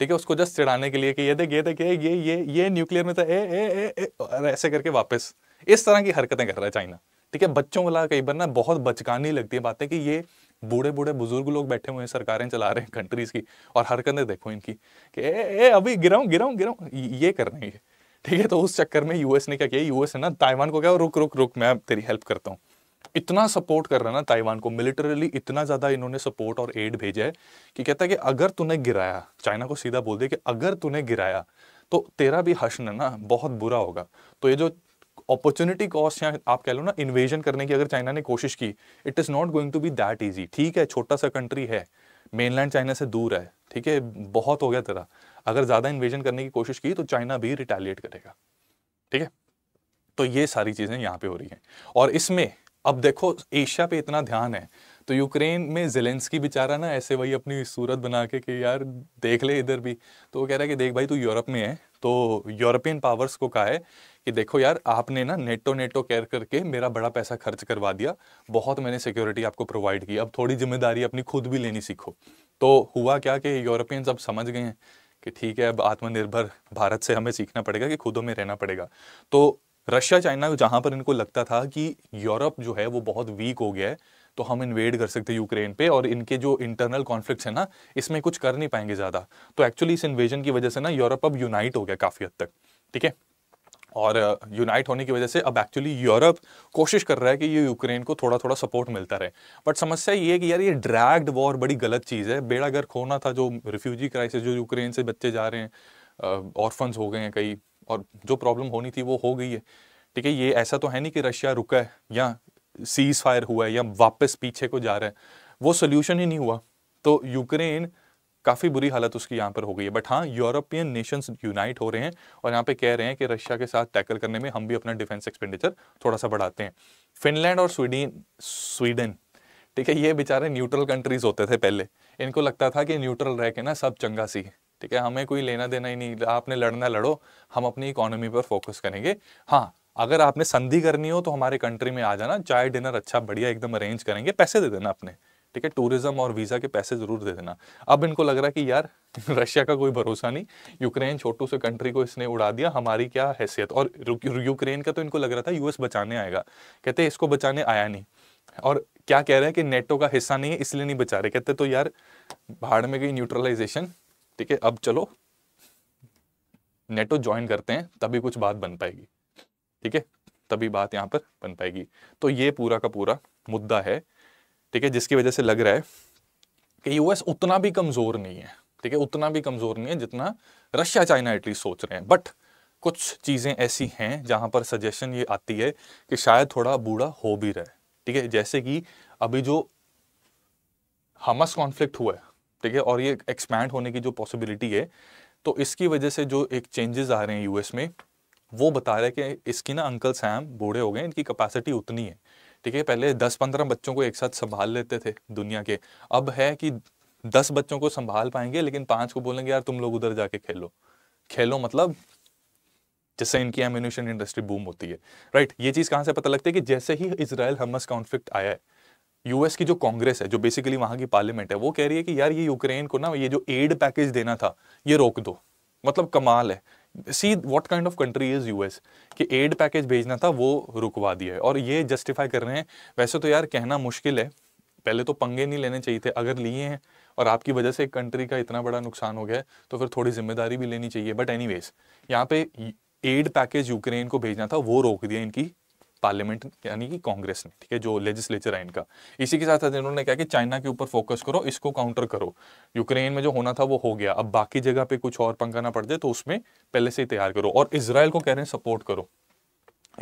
ठीक है उसको जस्ट चिड़ाने के लिए कि ये देख ये देख ये ये ये ये न्यूक्लियर में था तो ए ए ए, ऐसे करके वापस इस तरह की हरकतें कर रहा है चाइना ठीक है बच्चों वाला कई बार ना बहुत बचकानी लगती है बातें कि ये बूढ़े बूढ़े बुजुर्ग लोग बैठे हुए हैं सरकारें चला रहे हैं कंट्रीज की और हरकतें देखो इनकी कि ए ए अभी गिराऊं गिराऊं गिराऊं ये कर रहे हैं ठीक है तो उस चक्कर में यूएस ने क्या किया यूएस ने ना ताइवान को क्या रुक रुक रुक मैं तेरी हेल्प करता हूँ इतना सपोर्ट कर रहा है ना ताइवान को मिलिटरली इतना ज़्यादा इन्होंने सपोर्ट और एड भेजा है कि कहता है कि अगर तूने गिराया चाइना को सीधा बोल दे कि अगर तूने गिराया तो तेरा भी है ना बहुत बुरा होगा तो ये जो अपॉर्चुनिटी कॉस्ट या आप कह लो ना इन्वेजन करने की अगर चाइना ने कोशिश की it is not going to be that easy ठीक है छोटा सा कंट्री है मेनलैंड चाइना से दूर है ठीक है बहुत हो गया तेरा अगर ज़्यादा इन्वेजन करने की कोशिश की तो चाइना भी रिटेलिएट करेगा ठीक है तो ये सारी चीज़ें यहां पे हो रही हैं और इसमें अब देखो एशिया पे इतना ध्यान है तो यूक्रेन में जेलेंस्की बेचारा ना ऐसे वही अपनी सूरत बना के कि यार देख ले इधर भी तो वो कह रहा है कि देख भाई तू यूरोप में है तो यूरोपियन पावर्स को कहा है कि देखो यार आपने ना नेटो नेटो केयर करके मेरा बड़ा पैसा खर्च करवा दिया बहुत मैंने सिक्योरिटी आपको प्रोवाइड की अब थोड़ी जिम्मेदारी अपनी खुद भी लेनी सीखो तो हुआ क्या कि यूरोपियंस अब समझ गए हैं कि ठीक है अब आत्मनिर्भर भारत से हमें सीखना पड़ेगा कि खुदों में रहना पड़ेगा तो रशिया चाइना जहां पर इनको लगता था कि यूरोप जो है वो बहुत वीक हो गया है तो हम इन्वेड कर सकते हैं यूक्रेन पे और इनके जो इंटरनल कॉन्फ्लिक्ट्स है ना इसमें कुछ कर नहीं पाएंगे ज़्यादा तो एक्चुअली इस इन्वेजन की वजह से ना यूरोप अब यूनाइट हो गया काफ़ी हद तक ठीक है और यूनाइट uh, होने की वजह से अब एक्चुअली यूरोप कोशिश कर रहा है कि ये यूक्रेन को थोड़ा थोड़ा सपोर्ट मिलता रहे बट समस्या ये है कि यार ये ड्रैग्ड वॉर बड़ी गलत चीज़ है बेड़ा गर्क होना था जो रिफ्यूजी क्राइसिस जो यूक्रेन से बच्चे जा रहे हैं ऑर्फन्स uh, हो गए हैं कई और जो प्रॉब्लम होनी थी वो हो गई है ठीक है ये ऐसा तो है नहीं कि रशिया रुका है या सीज फायर हुआ है या वापस पीछे को जा रहा है वो सोल्यूशन ही नहीं हुआ तो यूक्रेन काफ़ी बुरी हालत उसकी यहाँ पर हो गई है बट हाँ यूरोपियन नेशंस यूनाइट हो रहे हैं और यहाँ पे कह रहे हैं कि रशिया के साथ टैकल करने में हम भी अपना डिफेंस एक्सपेंडिचर थोड़ा सा बढ़ाते हैं फिनलैंड और स्वीडन स्वीडन ठीक है ये बेचारे न्यूट्रल कंट्रीज होते थे पहले इनको लगता था कि न्यूट्रल रह के ना सब चंगा सी ठीक है हमें कोई लेना देना ही नहीं आपने लड़ना लड़ो हम अपनी इकोनॉमी पर फोकस करेंगे हाँ अगर आपने संधि करनी हो तो हमारे कंट्री में आ जाना चाय डिनर अच्छा बढ़िया एकदम अरेंज करेंगे पैसे दे देना अपने ठीक है टूरिज्म और वीज़ा के पैसे ज़रूर दे देना अब इनको लग रहा है कि यार रशिया का कोई भरोसा नहीं यूक्रेन छोटू से कंट्री को इसने उड़ा दिया हमारी क्या हैसियत और यूक्रेन का तो इनको लग रहा था यूएस बचाने आएगा कहते इसको बचाने आया नहीं और क्या कह रहे हैं कि नेटो का हिस्सा नहीं है इसलिए नहीं बचा रहे कहते तो यार भाड़ में गई न्यूट्रलाइजेशन ठीक है अब चलो नेटो ज्वाइन करते हैं तभी कुछ बात बन पाएगी ठीक है तभी बात यहां पर बन पाएगी तो ये पूरा का पूरा मुद्दा है ठीक है जिसकी वजह से लग रहा है कि यूएस उतना भी कमजोर नहीं है ठीक है उतना भी कमजोर नहीं है जितना रशिया चाइना एटलीस्ट सोच रहे हैं बट कुछ चीज़ें ऐसी हैं जहां पर सजेशन ये आती है कि शायद थोड़ा बूढ़ा हो भी रहे ठीक है जैसे कि अभी जो हमस कॉन्फ्लिक्ट हुआ है ठीक है और ये एक्सपैंड होने की जो पॉसिबिलिटी है तो इसकी वजह से जो एक चेंजेस आ रहे हैं यूएस में वो बता रहे हैं कि इसकी ना अंकल सैम बूढ़े हो गए इनकी कैपेसिटी उतनी है ठीक है पहले दस पंद्रह बच्चों को एक साथ संभाल लेते थे दुनिया के अब है कि दस बच्चों को संभाल पाएंगे लेकिन पांच को बोलेंगे यार तुम लोग उधर जाके खेलो खेलो मतलब जैसे इनकी एम्यूनेशन इंडस्ट्री बूम होती है राइट ये चीज़ कहां से पता लगती है कि जैसे ही इसराइल हमस कॉन्फ्लिक्ट आया है यूएस की जो कांग्रेस है जो बेसिकली वहां की पार्लियामेंट है वो कह रही है कि यार ये यूक्रेन को ना ये जो एड पैकेज देना था ये रोक दो मतलब कमाल है see what kind of country is US कि एड पैकेज भेजना था वो रुकवा दिया है और ये जस्टिफाई कर रहे हैं वैसे तो यार कहना मुश्किल है पहले तो पंगे नहीं लेने चाहिए थे अगर लिए हैं और आपकी वजह से एक कंट्री का इतना बड़ा नुकसान हो गया है तो फिर थोड़ी जिम्मेदारी भी लेनी चाहिए बट एनी वेज यहाँ पे एड पैकेज यूक्रेन को भेजना था वो रोक दिया इनकी पार्लियामेंट यानी कि कांग्रेस ने ठीक है जो लेजिस्लेचर है इनका इसी के साथ साथ इन्होंने कहा कि चाइना के ऊपर फोकस करो इसको काउंटर करो यूक्रेन में जो होना था वो हो गया अब बाकी जगह पे कुछ और पंखा ना पड़ जाए तो उसमें पहले से ही तैयार करो और इसराइल को कह रहे हैं सपोर्ट करो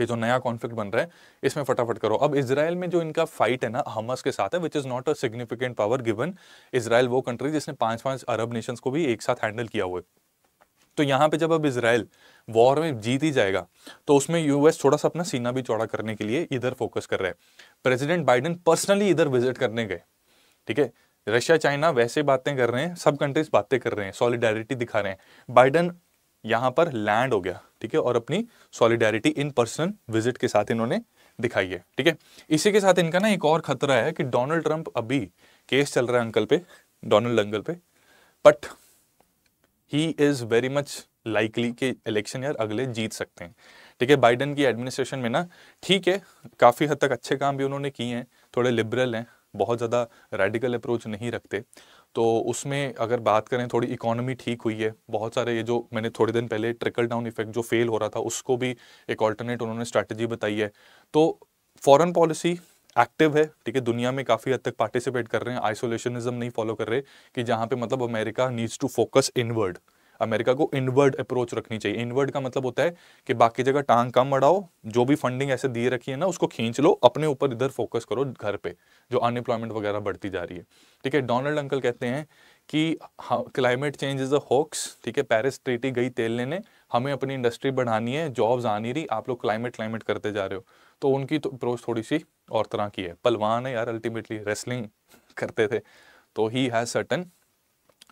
ये जो नया कॉन्फ्लिक्ट बन रहा है इसमें फटाफट करो अब इसराइल में जो इनका फाइट है ना हमस के साथ है which is not a significant power given Israel वो कंट्री जिसने पांच पांच अरब नेशंस को भी एक साथ हैंडल किया हुआ है तो यहाँ पे जब अब इसराइल वॉर में जीत ही जाएगा तो उसमें यूएस थोड़ा सा अपना सीना भी चौड़ा करने के लिए इधर फोकस कर रहा है प्रेसिडेंट बाइडन पर्सनली इधर विजिट करने गए ठीक है रशिया चाइना वैसे बातें कर रहे हैं सब कंट्रीज बातें कर रहे हैं सॉलिडारिटी दिखा रहे हैं बाइडन यहाँ पर लैंड हो गया ठीक है और अपनी सॉलिडारिटी इन पर्सन विजिट के साथ इन्होंने दिखाई है ठीक है इसी के साथ इनका ना एक और खतरा है कि डोनाल्ड ट्रंप अभी केस चल रहा है अंकल पे डोनाल्ड अंकल पे but he is very much likely कि इलेक्शन यार अगले जीत सकते हैं ठीक है बाइडन की एडमिनिस्ट्रेशन में ना ठीक है काफ़ी हद तक अच्छे काम भी उन्होंने किए हैं थोड़े लिबरल हैं बहुत ज़्यादा रेडिकल अप्रोच नहीं रखते तो उसमें अगर बात करें थोड़ी इकोनॉमी ठीक हुई है बहुत सारे ये जो मैंने थोड़े दिन पहले ट्रिकल डाउन इफेक्ट जो फेल हो रहा था उसको भी एक ऑल्टरनेट उन्होंने स्ट्रैटेजी बताई है तो फॉरेन पॉलिसी एक्टिव है ठीक है दुनिया में काफ़ी हद तक पार्टिसिपेट कर रहे हैं आइसोलेशनिज्म नहीं फॉलो कर रहे कि जहां पे मतलब America needs to focus inward America को इनवर्ड अप्रोच रखनी चाहिए इनवर्ड का मतलब होता है कि बाकी जगह टांग कम बढ़ाओ जो भी फंडिंग ऐसे दिए रखी है ना उसको खींच लो अपने ऊपर इधर फोकस करो घर पे जो अनएम्प्लॉयमेंट वगैरह बढ़ती जा रही है ठीक है डोनाल्ड अंकल कहते हैं कि क्लाइमेट चेंज इज़ अ ठीक है पेरिस ट्रीटी गई तेल लेने हमें अपनी इंडस्ट्री बढ़ानी है जॉब्स आ नहीं रही आप लोग क्लाइमेट क्लाइमेट करते जा रहे हो तो उनकी तो अप्रोच थोड़ी सी और तरह की है पलवान है यार अल्टीमेटली रेसलिंग करते थे तो he has certain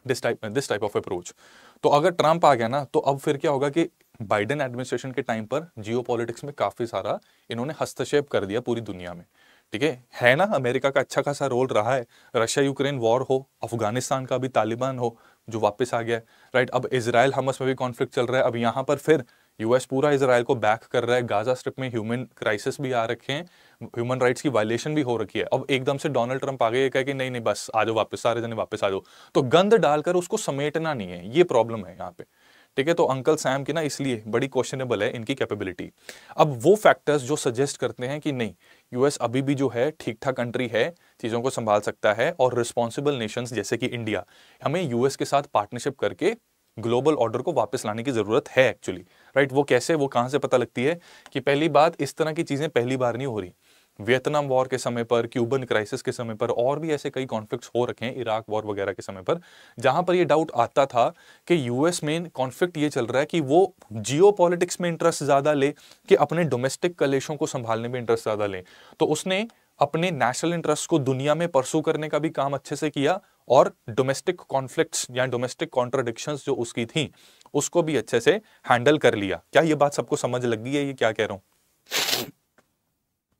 this type this type of approach तो अगर ट्रंप आ गया ना तो अब फिर क्या होगा कि बाइडेन एडमिनिस्ट्रेशन के टाइम पर जियो में काफ़ी सारा इन्होंने हस्तक्षेप कर दिया पूरी दुनिया में ठीक है है ना अमेरिका का अच्छा खासा रोल रहा है रशिया यूक्रेन वॉर हो अफगानिस्तान का भी तालिबान हो जो वापस आ गया राइट अब इसराइल हमस में भी कॉन्फ्लिक्ट चल रहा है अब यहाँ पर फिर यूएस पूरा इसराइल को बैक कर रहा है गाजा स्ट्रिप में ह्यूमन क्राइसिस भी आ रखे हैं ह्यूमन राइट्स की वायलेशन भी हो रखी है अब एकदम से डोनाल्ड ट्रंप आ गए कहे कि नहीं नहीं बस आ जाओ वापस सारे जने वापस आ जाओ तो गंद डालकर उसको समेटना नहीं है ये प्रॉब्लम है यहाँ पे ठीक है तो अंकल सैम की ना इसलिए बड़ी क्वेश्चनेबल है इनकी कैपेबिलिटी अब वो फैक्टर्स जो सजेस्ट करते हैं कि नहीं यूएस अभी भी जो है ठीक ठाक कंट्री है चीज़ों को संभाल सकता है और रिस्पॉन्सिबल नेशंस जैसे कि इंडिया हमें यूएस के साथ पार्टनरशिप करके ग्लोबल ऑर्डर को वापस लाने की ज़रूरत है एक्चुअली राइट right? वो कैसे वो कहाँ से पता लगती है कि पहली बात इस तरह की चीज़ें पहली बार नहीं हो रही वियतनाम वॉर के समय पर क्यूबन क्राइसिस के समय पर और भी ऐसे कई कॉन्फ्लिक्ट्स हो रखे हैं इराक वॉर वगैरह के समय पर जहां पर ये डाउट आता था कि यूएस में कॉन्फ्लिक्ट ये चल रहा है कि वो जियो में इंटरेस्ट ज़्यादा ले कि अपने डोमेस्टिक कलेशों को संभालने में इंटरेस्ट ज़्यादा ले तो उसने अपने नेशनल इंटरेस्ट को दुनिया में परसू करने का भी काम अच्छे से किया और डोमेस्टिक कॉन्फ्लिक्ट्स या डोमेस्टिक कॉन्ट्राडिक्शंस जो उसकी थी उसको भी अच्छे से हैंडल कर लिया क्या ये बात सबको समझ लग गई है ये क्या कह रहा हूँ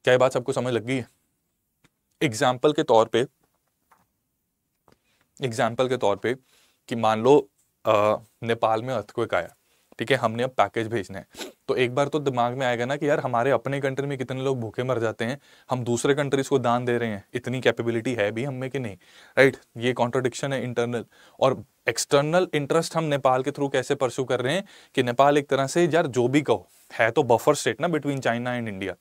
क्या ये बात सबको समझ लग गई है एग्जाम्पल के तौर पे एग्जाम्पल के तौर पे कि मान लो आ, नेपाल में अर्थक्वेक आया ठीक है हमने अब पैकेज भेजना है तो एक बार तो दिमाग में आएगा ना कि यार हमारे अपने कंट्री में कितने लोग भूखे मर जाते हैं हम दूसरे कंट्रीज को दान दे रहे हैं इतनी कैपेबिलिटी है भी हम में कि नहीं राइट ये कॉन्ट्रोडिक्शन है इंटरनल और एक्सटर्नल इंटरेस्ट हम नेपाल के थ्रू कैसे परस्यू कर रहे हैं कि नेपाल एक तरह से यार जो भी कहो है तो बफर स्टेट ना बिटवीन चाइना एंड इंडिया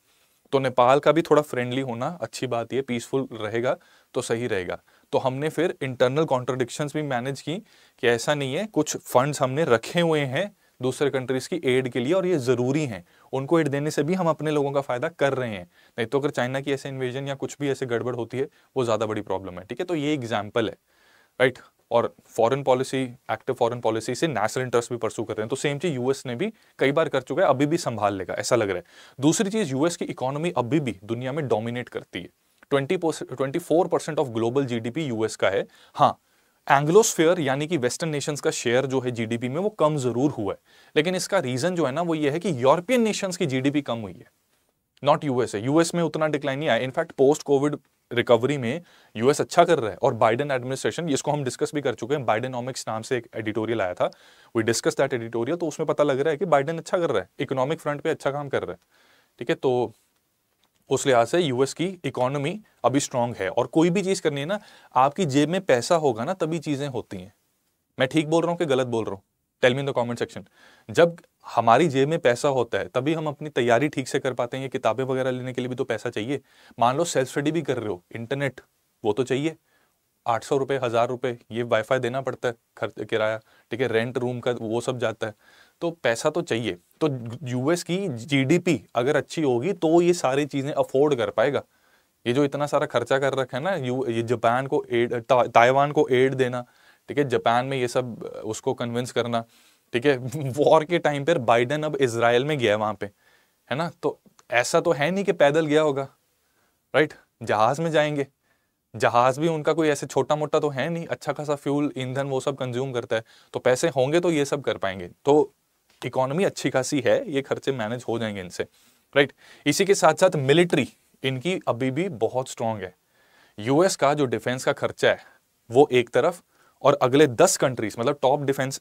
तो नेपाल का भी थोड़ा फ्रेंडली होना अच्छी बात है पीसफुल रहेगा तो सही रहेगा तो हमने फिर इंटरनल कॉन्ट्रोडिक्शन भी मैनेज की कि ऐसा नहीं है कुछ फंड्स हमने रखे हुए हैं दूसरे कंट्रीज़ की एड के लिए और ये ज़रूरी हैं उनको एड देने से भी हम अपने लोगों का फ़ायदा कर रहे हैं नहीं तो अगर चाइना की ऐसे इन्वेजन या कुछ भी ऐसे गड़बड़ होती है वो ज़्यादा बड़ी प्रॉब्लम है ठीक है तो ये एग्जाम्पल है राइट right? और foreign policy active foreign policy से नेशनल इंटरेस्ट भी परसू कर रहे हैं तो सेम चीज़ यूएस ने भी कई बार कर चुका है अभी भी संभाल लेगा ऐसा लग रहा है दूसरी चीज़ यूएस की इकोनॉमी अभी भी दुनिया में डोमिनेट करती है twenty twenty four percent of global GDP US का है हाँ एंग्लोस्फेयर यानी कि वेस्टर्न नेशंस का शेयर जो है जीडीपी में वो कम जरूर हुआ है लेकिन इसका रीजन जो है ना वो ये है कि यूरोपियन नेशंस की जीडीपी कम हुई है नॉट यूएस है यूएस में उतना डिक्लाइन नहीं आया इनफैक्ट पोस्ट कोविड रिकवरी में यूएस अच्छा कर रहा है और बाइडन एडमिनिस्ट्रेशन इसको हम डिस्कस भी कर चुके हैं बाइडेनॉमिक्स नाम से एक एडिटोरियल आया था वी डिस्कस दैट एडिटोरियल तो उसमें पता लग रहा है कि बाइडन अच्छा कर रहा है इकोनॉमिक फ्रंट पे अच्छा काम कर रहा है ठीक है तो उस लिहाज से यूएस की इकोनॉमी अभी स्ट्रांग है और कोई भी चीज़ करनी है ना आपकी जेब में पैसा होगा ना तभी चीज़ें होती हैं मैं ठीक बोल रहा हूँ कि गलत बोल रहा हूँ tell me in the comment section जब हमारी जेब में पैसा होता है तभी हम अपनी तैयारी ठीक से कर पाते हैं ये किताबें वगैरह लेने के लिए भी तो पैसा चाहिए मान लो सेल्फ स्टडी भी कर रहे हो इंटरनेट वो तो चाहिए आठ सौ रुपये हज़ार रुपये ये वाईफाई देना पड़ता है खर्च किराया ठीक है रेंट रूम का वो सब जाता है तो पैसा तो चाहिए तो यूएस की जीडीपी अगर अच्छी होगी तो ये सारी चीज़ें अफोर्ड कर पाएगा ये जो इतना सारा खर्चा कर रखा है ना यू ये जापान को एड ताइवान को एड देना ठीक है जापान में ये सब उसको कन्विंस करना ठीक है वॉर के टाइम पर बाइडन अब इसराइल में गया वहां पे है ना तो ऐसा तो है नहीं कि पैदल गया होगा राइट जहाज़ में जाएंगे जहाज़ भी उनका कोई ऐसे छोटा मोटा तो है नहीं अच्छा खासा फ्यूल ईंधन वो सब कंज्यूम करता है तो पैसे होंगे तो ये सब कर पाएंगे तो इकोनॉमी अच्छी खासी है ये खर्चे मैनेज हो जाएंगे इनसे राइट इसी के साथ साथ मिलिट्री इनकी अभी भी बहुत स्ट्रांग है यूएस का जो डिफेंस का खर्चा है वो एक तरफ और अगले दस कंट्रीज मतलब टॉप डिफेंस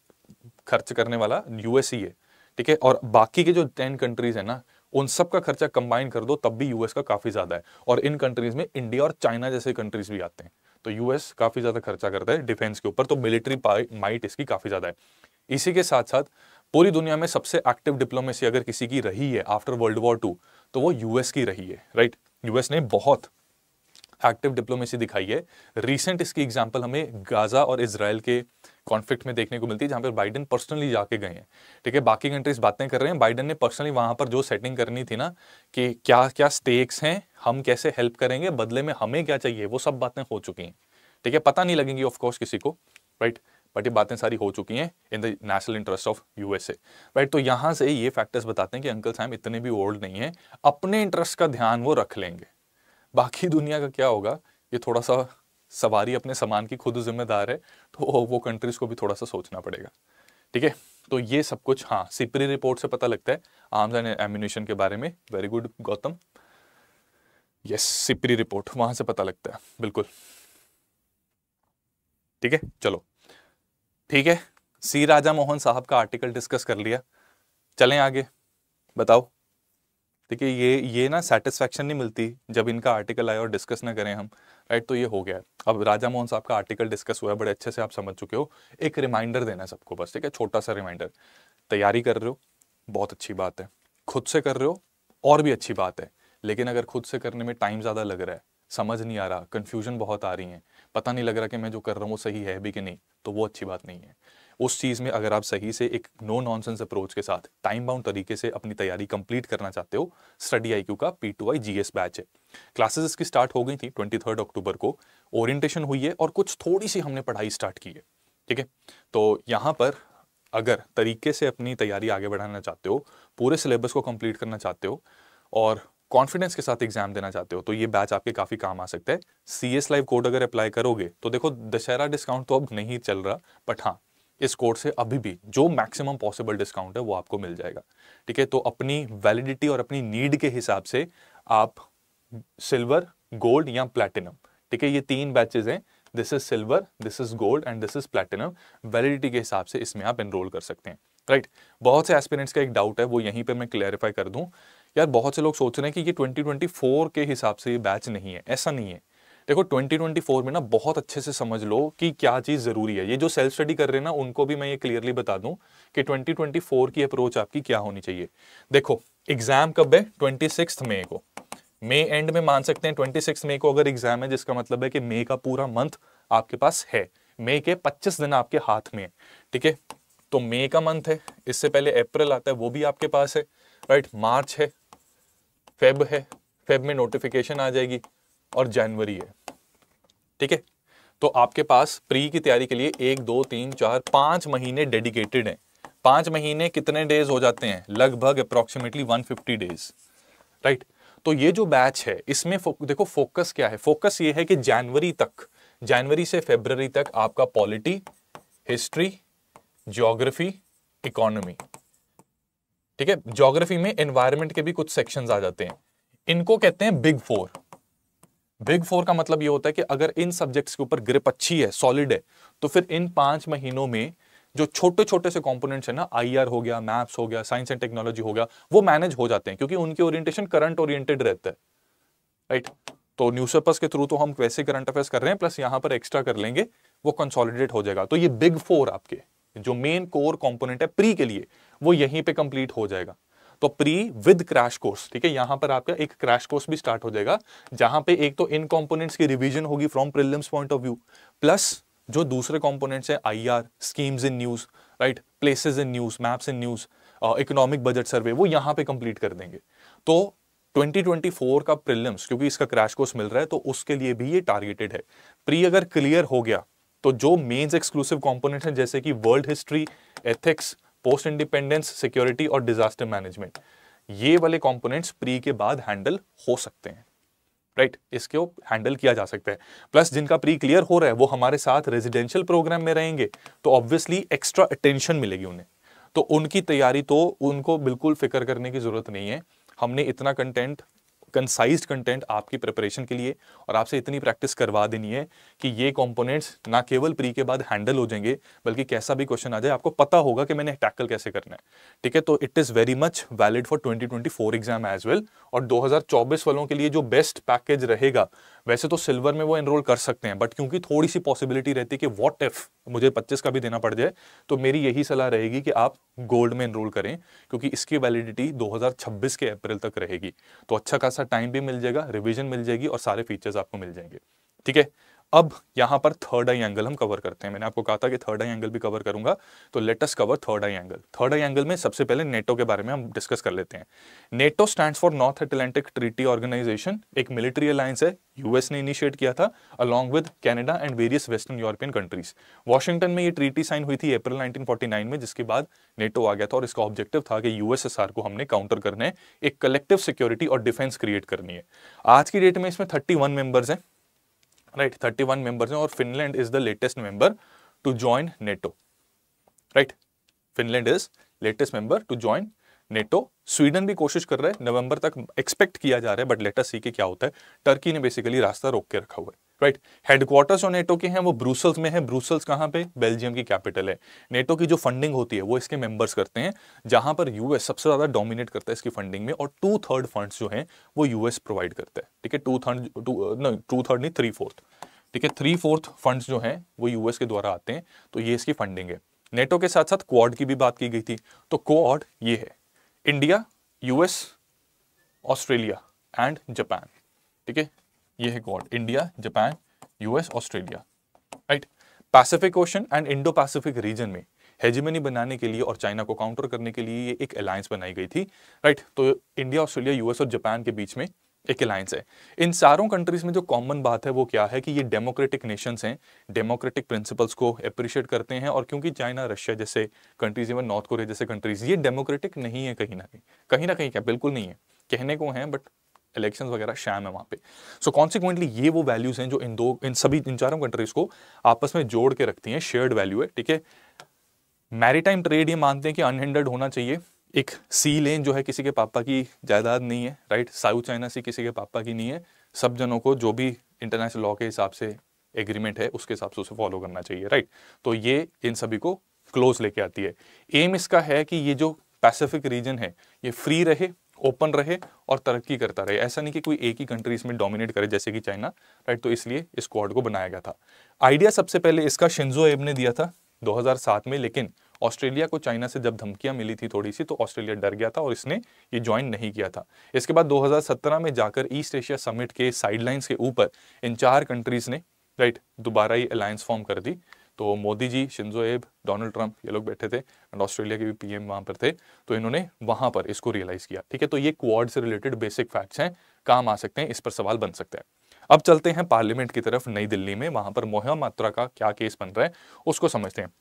खर्च करने वाला यूएस ही है ठीक है और बाकी के जो टेन कंट्रीज है ना उन सब का खर्चा कंबाइन कर दो तब भी यूएस का काफ़ी ज़्यादा है और इन कंट्रीज में इंडिया और चाइना जैसे कंट्रीज भी आते हैं तो यूएस काफ़ी ज़्यादा खर्चा करता है डिफेंस के ऊपर तो मिलिट्री माइट इसकी काफ़ी ज़्यादा है इसी के साथ साथ पूरी दुनिया में सबसे एक्टिव डिप्लोमेसी अगर किसी की रही है आफ्टर वर्ल्ड वॉर टू तो वो यूएस की रही है राइट यूएस ने बहुत एक्टिव डिप्लोमेसी दिखाई है रिसेंट इसकी एग्जाम्पल हमें गाज़ा और इसराइल के कॉन्फ्लिक्ट में देखने को मिलती है जहां पर बाइडन पर्सनली जाके गए हैं ठीक है बाकी कंट्रीज बातें कर रहे हैं बाइडन ने पर्सनली वहां पर जो सेटिंग करनी थी ना कि क्या क्या स्टेक्स हैं हम कैसे हेल्प करेंगे बदले में हमें क्या चाहिए वो सब बातें हो चुकी हैं ठीक है पता नहीं लगेंगी ऑफकोर्स किसी को राइट बट ये बातें सारी हो चुकी हैं in the national interest of USA right तो यहाँ से ये फैक्टर्स बताते हैं कि अंकल साहब इतने भी ओल्ड नहीं है अपने इंटरेस्ट का ध्यान वो रख लेंगे बाकी दुनिया का क्या होगा ये थोड़ा सा सवारी अपने सामान की खुद जिम्मेदार है तो वो कंट्रीज को भी थोड़ा सा सोचना पड़ेगा ठीक है तो ये सब कुछ हाँ सिपरी रिपोर्ट से पता लगता है आर्म्स एंड एम्यूनेशन के बारे में very good Gautam yes SIPRI report वहां से पता लगता है बिल्कुल ठीक है चलो ठीक है सी राजा मोहन साहब का आर्टिकल डिस्कस कर लिया चलें आगे बताओ ठीक है ये ये ना सेटिस्फैक्शन नहीं मिलती जब इनका आर्टिकल आए और डिस्कस ना करें हम राइट तो ये हो गया है अब राजा मोहन साहब का आर्टिकल डिस्कस हुआ है बड़े अच्छे से आप समझ चुके हो एक रिमाइंडर देना है सबको बस ठीक है छोटा सा रिमाइंडर तैयारी कर रहे हो बहुत अच्छी बात है खुद से कर रहे हो और भी अच्छी बात है लेकिन अगर खुद से करने में टाइम ज़्यादा लग रहा है समझ नहीं आ रहा कन्फ्यूजन बहुत आ रही है पता नहीं लग रहा कि मैं जो कर रहा हूँ वो सही है भी कि नहीं तो वो अच्छी बात नहीं है उस चीज़ में अगर आप सही से एक नो नॉनसेंस अप्रोच के साथ टाइम बाउंड तरीके से अपनी तैयारी कंप्लीट करना चाहते हो स्टडी आई का P two I G batch है क्लासेस इसकी स्टार्ट हो गई थी ट्वेंटी थर्ड अक्टूबर को ओरिएंटेशन हुई है और कुछ थोड़ी सी हमने पढ़ाई स्टार्ट की है ठीक है तो यहाँ पर अगर तरीके से अपनी तैयारी आगे बढ़ाना चाहते हो पूरे सिलेबस को कंप्लीट करना चाहते हो और कॉन्फिडेंस के साथ एग्जाम देना चाहते हो तो ये बैच आपके काफ़ी काम आ सकता है सी एस लाइव कोड अगर अप्लाई करोगे तो देखो दशहरा डिस्काउंट तो अब नहीं चल रहा बट हाँ इस कोड से अभी भी जो मैक्सिमम पॉसिबल डिस्काउंट है वो आपको मिल जाएगा ठीक है तो अपनी वैलिडिटी और अपनी नीड के हिसाब से आप सिल्वर गोल्ड या प्लेटिनम ठीक है ये तीन बैचेज हैं this is silver this is gold and this is platinum validity के हिसाब से इसमें आप एनरोल कर सकते हैं राइट right. बहुत से एस्पिरेंट्स का एक डाउट है वो यहीं पे मैं क्लैरिफाई कर दूं यार बहुत से लोग सोच रहे हैं कि ये 2024 के हिसाब से ये बैच नहीं है ऐसा नहीं है देखो 2024 में ना बहुत अच्छे से समझ लो कि क्या चीज़ ज़रूरी है ये जो सेल्फ स्टडी कर रहे हैं ना उनको भी मैं ये क्लियरली बता दूं कि 2024 की अप्रोच आपकी क्या होनी चाहिए देखो एग्जाम कब है ट्वेंटी में को मे एंड में मान सकते हैं ट्वेंटी सिक्स मे को अगर एग्जाम है जिसका मतलब है कि मे का पूरा मंथ आपके पास है मे के पच्चीस दिन आपके हाथ में ठीक है तो मे का मंथ है इससे पहले अप्रैल आता है वो भी आपके पास है राइट मार्च है फेब है फेब में नोटिफिकेशन आ जाएगी और जनवरी है ठीक है तो आपके पास प्री की तैयारी के लिए एक दो तीन चार पांच महीने डेडिकेटेड हैं पांच महीने कितने डेज हो जाते हैं लगभग अप्रोक्सीमेटली 150 डेज राइट तो ये जो बैच है इसमें फो, देखो फोकस क्या है फोकस ये है कि जनवरी तक जनवरी से फेबररी तक आपका पॉलिटी हिस्ट्री ज्योग्राफी इकोनॉमी ठीक है ज्योग्राफी में एनवायरमेंट के भी कुछ सेक्शंस आ जाते हैं इनको कहते हैं बिग फोर बिग फोर का मतलब ये होता है कि अगर इन सब्जेक्ट्स के ऊपर ग्रिप अच्छी है सॉलिड है तो फिर इन पांच महीनों में जो छोटे छोटे से कॉम्पोनेंट्स है ना आई हो गया मैप्स हो गया साइंस एंड टेक्नोलॉजी हो गया वो मैनेज हो जाते हैं क्योंकि उनके ओरिएंटेशन करंट ओरिएंटेड रहता है राइट तो पेपर्स के थ्रू तो हम वैसे करंट अफेयर्स कर रहे हैं प्लस यहां पर एक्स्ट्रा कर लेंगे वो कंसोलिडेट हो जाएगा तो ये बिग फोर आपके जो मेन कोर कॉम्पोनेंट है प्री के लिए वो यहीं पे कंप्लीट हो जाएगा तो प्री विद क्रैश कोर्स ठीक है यहां पर आपका एक क्रैश कोर्स भी स्टार्ट हो जाएगा जहां पे एक तो इन कंपोनेंट्स की रिवीजन होगी from prelims point of view plus जो दूसरे कॉम्पोनेंट्स हैं I R schemes in news right places in news maps in news economic budget survey वो यहाँ पे कंप्लीट कर देंगे तो 2024 का प्रिलिम्स क्योंकि इसका क्रैश कोर्स मिल रहा है तो उसके लिए भी ये टारगेटेड है प्री अगर क्लियर हो गया तो जो मेन्स एक्सक्लूसिव कॉम्पोनेंट्स हैं जैसे कि world history ethics post independence security और डिजास्टर मैनेजमेंट ये वाले कॉम्पोनेंट्स प्री के बाद हैंडल हो सकते हैं राइट right? इसको हैंडल किया जा सकता है प्लस जिनका प्री क्लियर हो रहा है वो हमारे साथ रेजिडेंशियल प्रोग्राम में रहेंगे तो ऑब्वियसली एक्स्ट्रा अटेंशन मिलेगी उन्हें तो उनकी तैयारी तो उनको बिल्कुल फिक्र करने की ज़रूरत नहीं है हमने इतना कंटेंट कंसाइज कंटेंट आपकी प्रिपरेशन के लिए और आपसे इतनी प्रैक्टिस करवा देनी है कि ये कॉम्पोनेंट्स ना केवल प्री के बाद हैंडल हो जाएंगे बल्कि कैसा भी क्वेश्चन आ जाए आपको पता होगा कि मैंने टैकल कैसे करना है ठीक है तो it is very much valid for twenty exam as well और दो वालों के लिए जो बेस्ट पैकेज रहेगा वैसे तो सिल्वर में वो एनरोल कर सकते हैं बट क्योंकि थोड़ी सी पॉसिबिलिटी रहती है कि वॉट इफ मुझे पच्चीस का भी देना पड़ जाए तो मेरी यही सलाह रहेगी कि आप गोल्ड में एनरोल करें क्योंकि इसकी वैलिडिटी 2026 के अप्रैल तक रहेगी तो अच्छा खासा टाइम भी मिल जाएगा रिविजन मिल जाएगी और सारे फीचर्स आपको मिल जाएंगे ठीक है अब यहां पर थर्ड आई एंगल हम कवर करते हैं मैंने आपको कहा था कि थर्ड आई एंगल भी कवर करूंगा तो let's cover third eye angle third eye angle में सबसे पहले नेटो के बारे में हम डिस्कस कर लेते हैं NATO stand for North Atlantic Treaty Organization एक मिलिट्री अलायंस है यूएस ने इनिशिएट किया था along with Canada and various western European countries Washington में ये ट्रीटी साइन हुई थी अप्रैल 1949 में जिसके बाद नेटो आ गया था और इसका ऑब्जेक्टिव था कि यूएसएसआर को हमने काउंटर करना है एक कलेक्टिव सिक्योरिटी और डिफेंस क्रिएट करनी है आज की डेट में इसमें थर्टी मेंबर्स हैं राइट थर्टी वन मेंबर्स हैं और Finland is the latest member to join NATO right Finland is latest member to join NATO Sweden भी कोशिश कर रहा है नवंबर तक एक्सपेक्ट किया जा रहा है बट लेटर सी के क्या होता है टर्की ने बेसिकली रास्ता रोक के रखा हुआ है राइट हेडक्वार्टर्स जो नेटो के हैं वो ब्रूसल्स में है ब्रूसल्स कहाँ पे बेल्जियम की कैपिटल है नेटो की जो फंडिंग होती है वो इसके मेंबर्स करते हैं जहां पर यूएस सबसे ज्यादा डोमिनेट करता है इसकी फंडिंग में और टू थर्ड फंड्स जो हैं वो यूएस प्रोवाइड करता है ठीक है टू थर्ड टू थर्ड नहीं थ्री फोर्थ ठीक है थ्री फोर्थ फंड्स जो हैं वो यूएस के द्वारा आते हैं तो ये इसकी फंडिंग है नेटो के साथ साथ क्वाड की भी बात की गई थी तो क्वाड ये है India US Australia and Japan ठीक है ये है Quad India Japan US Australia right Pacific Ocean and Indo Pacific region में हेजिमनी बनाने के लिए और चाइना को काउंटर करने के लिए ये एक अलायंस बनाई गई थी राइट तो इंडिया ऑस्ट्रेलिया यूएस और जापान के बीच में एक अलायंस है इन सारों कंट्रीज में जो कॉमन बात है वो क्या है कि ये डेमोक्रेटिक नेशंस हैं डेमोक्रेटिक प्रिंसिपल्स को अप्रिशिएट करते हैं और क्योंकि चाइना रशिया जैसे कंट्रीज इवन नॉर्थ कोरिया जैसे कंट्रीज ये डेमोक्रेटिक नहीं है कहीं ना कहीं कहीं ना कहीं क्या बिल्कुल नहीं है कहने को हैं बट इलेक्शन वगैरह शाम है वहाँ पे सो so, कॉन्सिक्वेंटली ये वो वैल्यूज़ हैं जो इन दो इन सभी इन चारों कंट्रीज़ को आपस में जोड़ के रखती हैं शेयर्ड वैल्यू है ठीक है मैरीटाइम ट्रेड ये मानते हैं कि अनहेंडर्ड होना चाहिए एक सी लेन जो है किसी के पापा की जायदाद नहीं है राइट साउथ चाइना सी किसी के पापा की नहीं है सब जनों को जो भी इंटरनेशनल लॉ के हिसाब से एग्रीमेंट है उसके हिसाब से उसे फॉलो करना चाहिए राइट तो ये इन सभी को क्लोज लेके आती है एम इसका है कि ये जो पैसिफिक रीजन है ये फ्री रहे ओपन रहे और तरक्की करता रहे ऐसा नहीं कि कोई एक ही कंट्री इसमें डोमिनेट करे जैसे कि चाइना राइट तो इसलिए इस क्वाड को बनाया गया था आइडिया सबसे पहले इसका शिंजो एब ने दिया था 2007 में लेकिन ऑस्ट्रेलिया को चाइना से जब धमकियां मिली थी थोड़ी सी तो ऑस्ट्रेलिया डर गया था और इसने ये ज्वाइन नहीं किया था इसके बाद 2017 में जाकर ईस्ट एशिया समिट के साइडलाइंस के ऊपर इन चार कंट्रीज ने राइट दोबारा ये अलायंस फॉर्म कर दी तो Modi ji Shinzo Abe Donald Trump ये लोग बैठे थे एंड ऑस्ट्रेलिया के भी पीएम वहां पर थे तो इन्होंने वहां पर इसको रियलाइज किया ठीक है तो ये क्वाड से रिलेटेड बेसिक फैक्ट्स हैं काम आ सकते हैं इस पर सवाल बन सकते हैं अब चलते हैं पार्लियामेंट की तरफ नई दिल्ली में वहां पर मोहा मात्रा का क्या केस बन रहा है उसको समझते हैं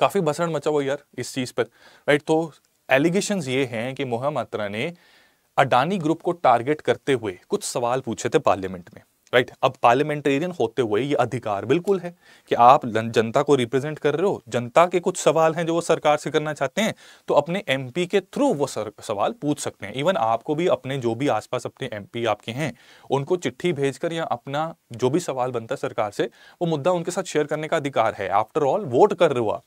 काफी भसड़ मचा हुआ यार इस चीज पर राइट तो एलिगेशन ये हैं कि मोहा मात्रा ने अडानी ग्रुप को टारगेट करते हुए कुछ सवाल पूछे थे पार्लियामेंट में राइट right? अब पार्लियामेंटेरियन होते हुए ये अधिकार बिल्कुल है कि आप जनता को रिप्रेजेंट कर रहे हो जनता के कुछ सवाल हैं जो वो सरकार से करना चाहते हैं तो अपने एमपी के थ्रू वो सर, सवाल पूछ सकते हैं इवन आपको भी अपने जो भी आसपास अपने एमपी आपके हैं उनको चिट्ठी भेजकर या अपना जो भी सवाल बनता है सरकार से वो मुद्दा उनके साथ शेयर करने का अधिकार है आफ्टर ऑल वोट कर रहे हो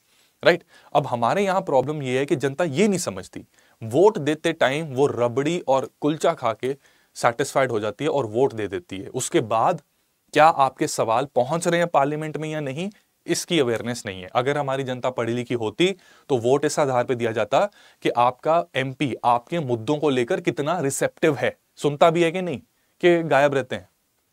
राइट right? अब हमारे यहाँ प्रॉब्लम ये है कि जनता ये नहीं समझती वोट देते टाइम वो रबड़ी और कुलचा खा के सेटिस्फाइड हो जाती है और वोट दे देती है उसके बाद क्या आपके सवाल पहुंच रहे हैं पार्लियामेंट में या नहीं इसकी अवेयरनेस नहीं है अगर हमारी जनता पढ़ी लिखी होती तो वोट इस आधार पर दिया जाता कि आपका एम आपके मुद्दों को लेकर कितना रिसेप्टिव है सुनता भी है कि नहीं कि गायब रहते हैं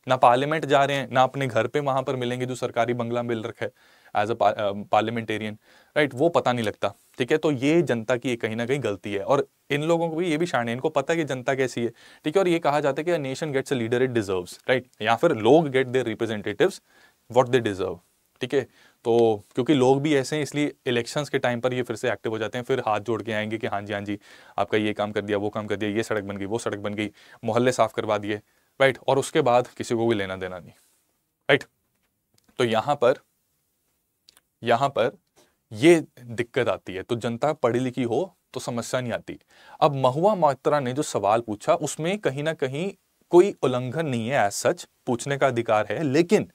ना पार्लियामेंट जा रहे हैं ना अपने घर पे वहां पर मिलेंगे जो सरकारी बंगला मिल रखा है एज अ पार्लियामेंटेरियन राइट वो पता नहीं लगता ठीक है तो ये जनता की कहीं ना कहीं गलती है और इन लोगों को भी ये भी शान है इनको पता है कि जनता कैसी है ठीक है और ये कहा जाता है कि nation gets a leader it deserve right या फिर लोग get their representative what they deserve ठीक है तो क्योंकि लोग भी ऐसे हैं इसलिए इलेक्शंस के टाइम पर ये फिर से एक्टिव हो जाते हैं फिर हाथ जोड़ के आएंगे कि हाँ जी हाँ जी आपका ये काम कर दिया वो काम कर दिया ये सड़क बन गई वो सड़क बन गई मोहल्ले साफ करवा दिए राइट और उसके बाद किसी को भी लेना देना नहीं राइट तो यहां पर यहाँ पर ये दिक्कत आती है तो जनता पढ़ी लिखी हो तो समस्या नहीं आती अब महुआ मात्रा ने जो सवाल पूछा उसमें कहीं ना कहीं कोई उल्लंघन नहीं है एज सच पूछने का अधिकार है लेकिन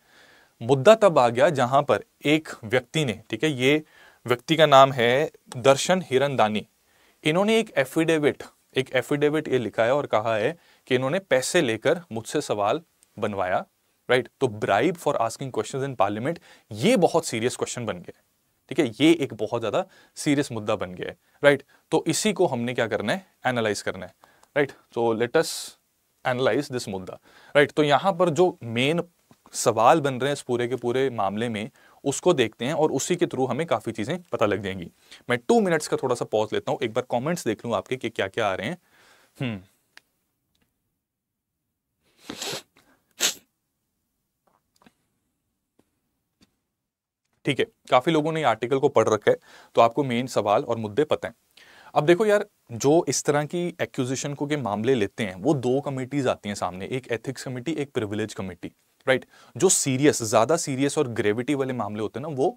मुद्दा तब आ गया जहां पर एक व्यक्ति ने ठीक है ये व्यक्ति का नाम है दर्शन हिरनदानी इन्होंने एक एफिडेविट एक एफिडेविट ये लिखा है और कहा है कि इन्होंने पैसे लेकर मुझसे सवाल बनवाया राइट तो bribe for asking question in parliament ये बहुत सीरियस क्वेश्चन बन गया ठीक है ये एक बहुत ज़्यादा सीरियस मुद्दा बन गया है राइट तो इसी को हमने क्या करना है एनालाइज करना है राइट तो लेटस एनालाइज दिस मुद्दा राइट तो यहां पर जो मेन सवाल बन रहे हैं इस पूरे के पूरे मामले में उसको देखते हैं और उसी के थ्रू हमें काफ़ी चीज़ें पता लग जाएंगी मैं टू मिनट्स का थोड़ा सा पॉज लेता हूं एक बार कमेंट्स देख लू आपके कि क्या क्या आ रहे हैं हम्म ठीक है काफ़ी लोगों ने आर्टिकल को पढ़ रखा है तो आपको मेन सवाल और मुद्दे पता है अब देखो यार जो इस तरह की एक्यूजिशन को के मामले लेते हैं वो दो कमेटीज आती हैं सामने एक एथिक्स कमेटी एक प्रिविलेज कमेटी राइट जो सीरियस ज़्यादा सीरियस और ग्रेविटी वाले मामले होते हैं ना वो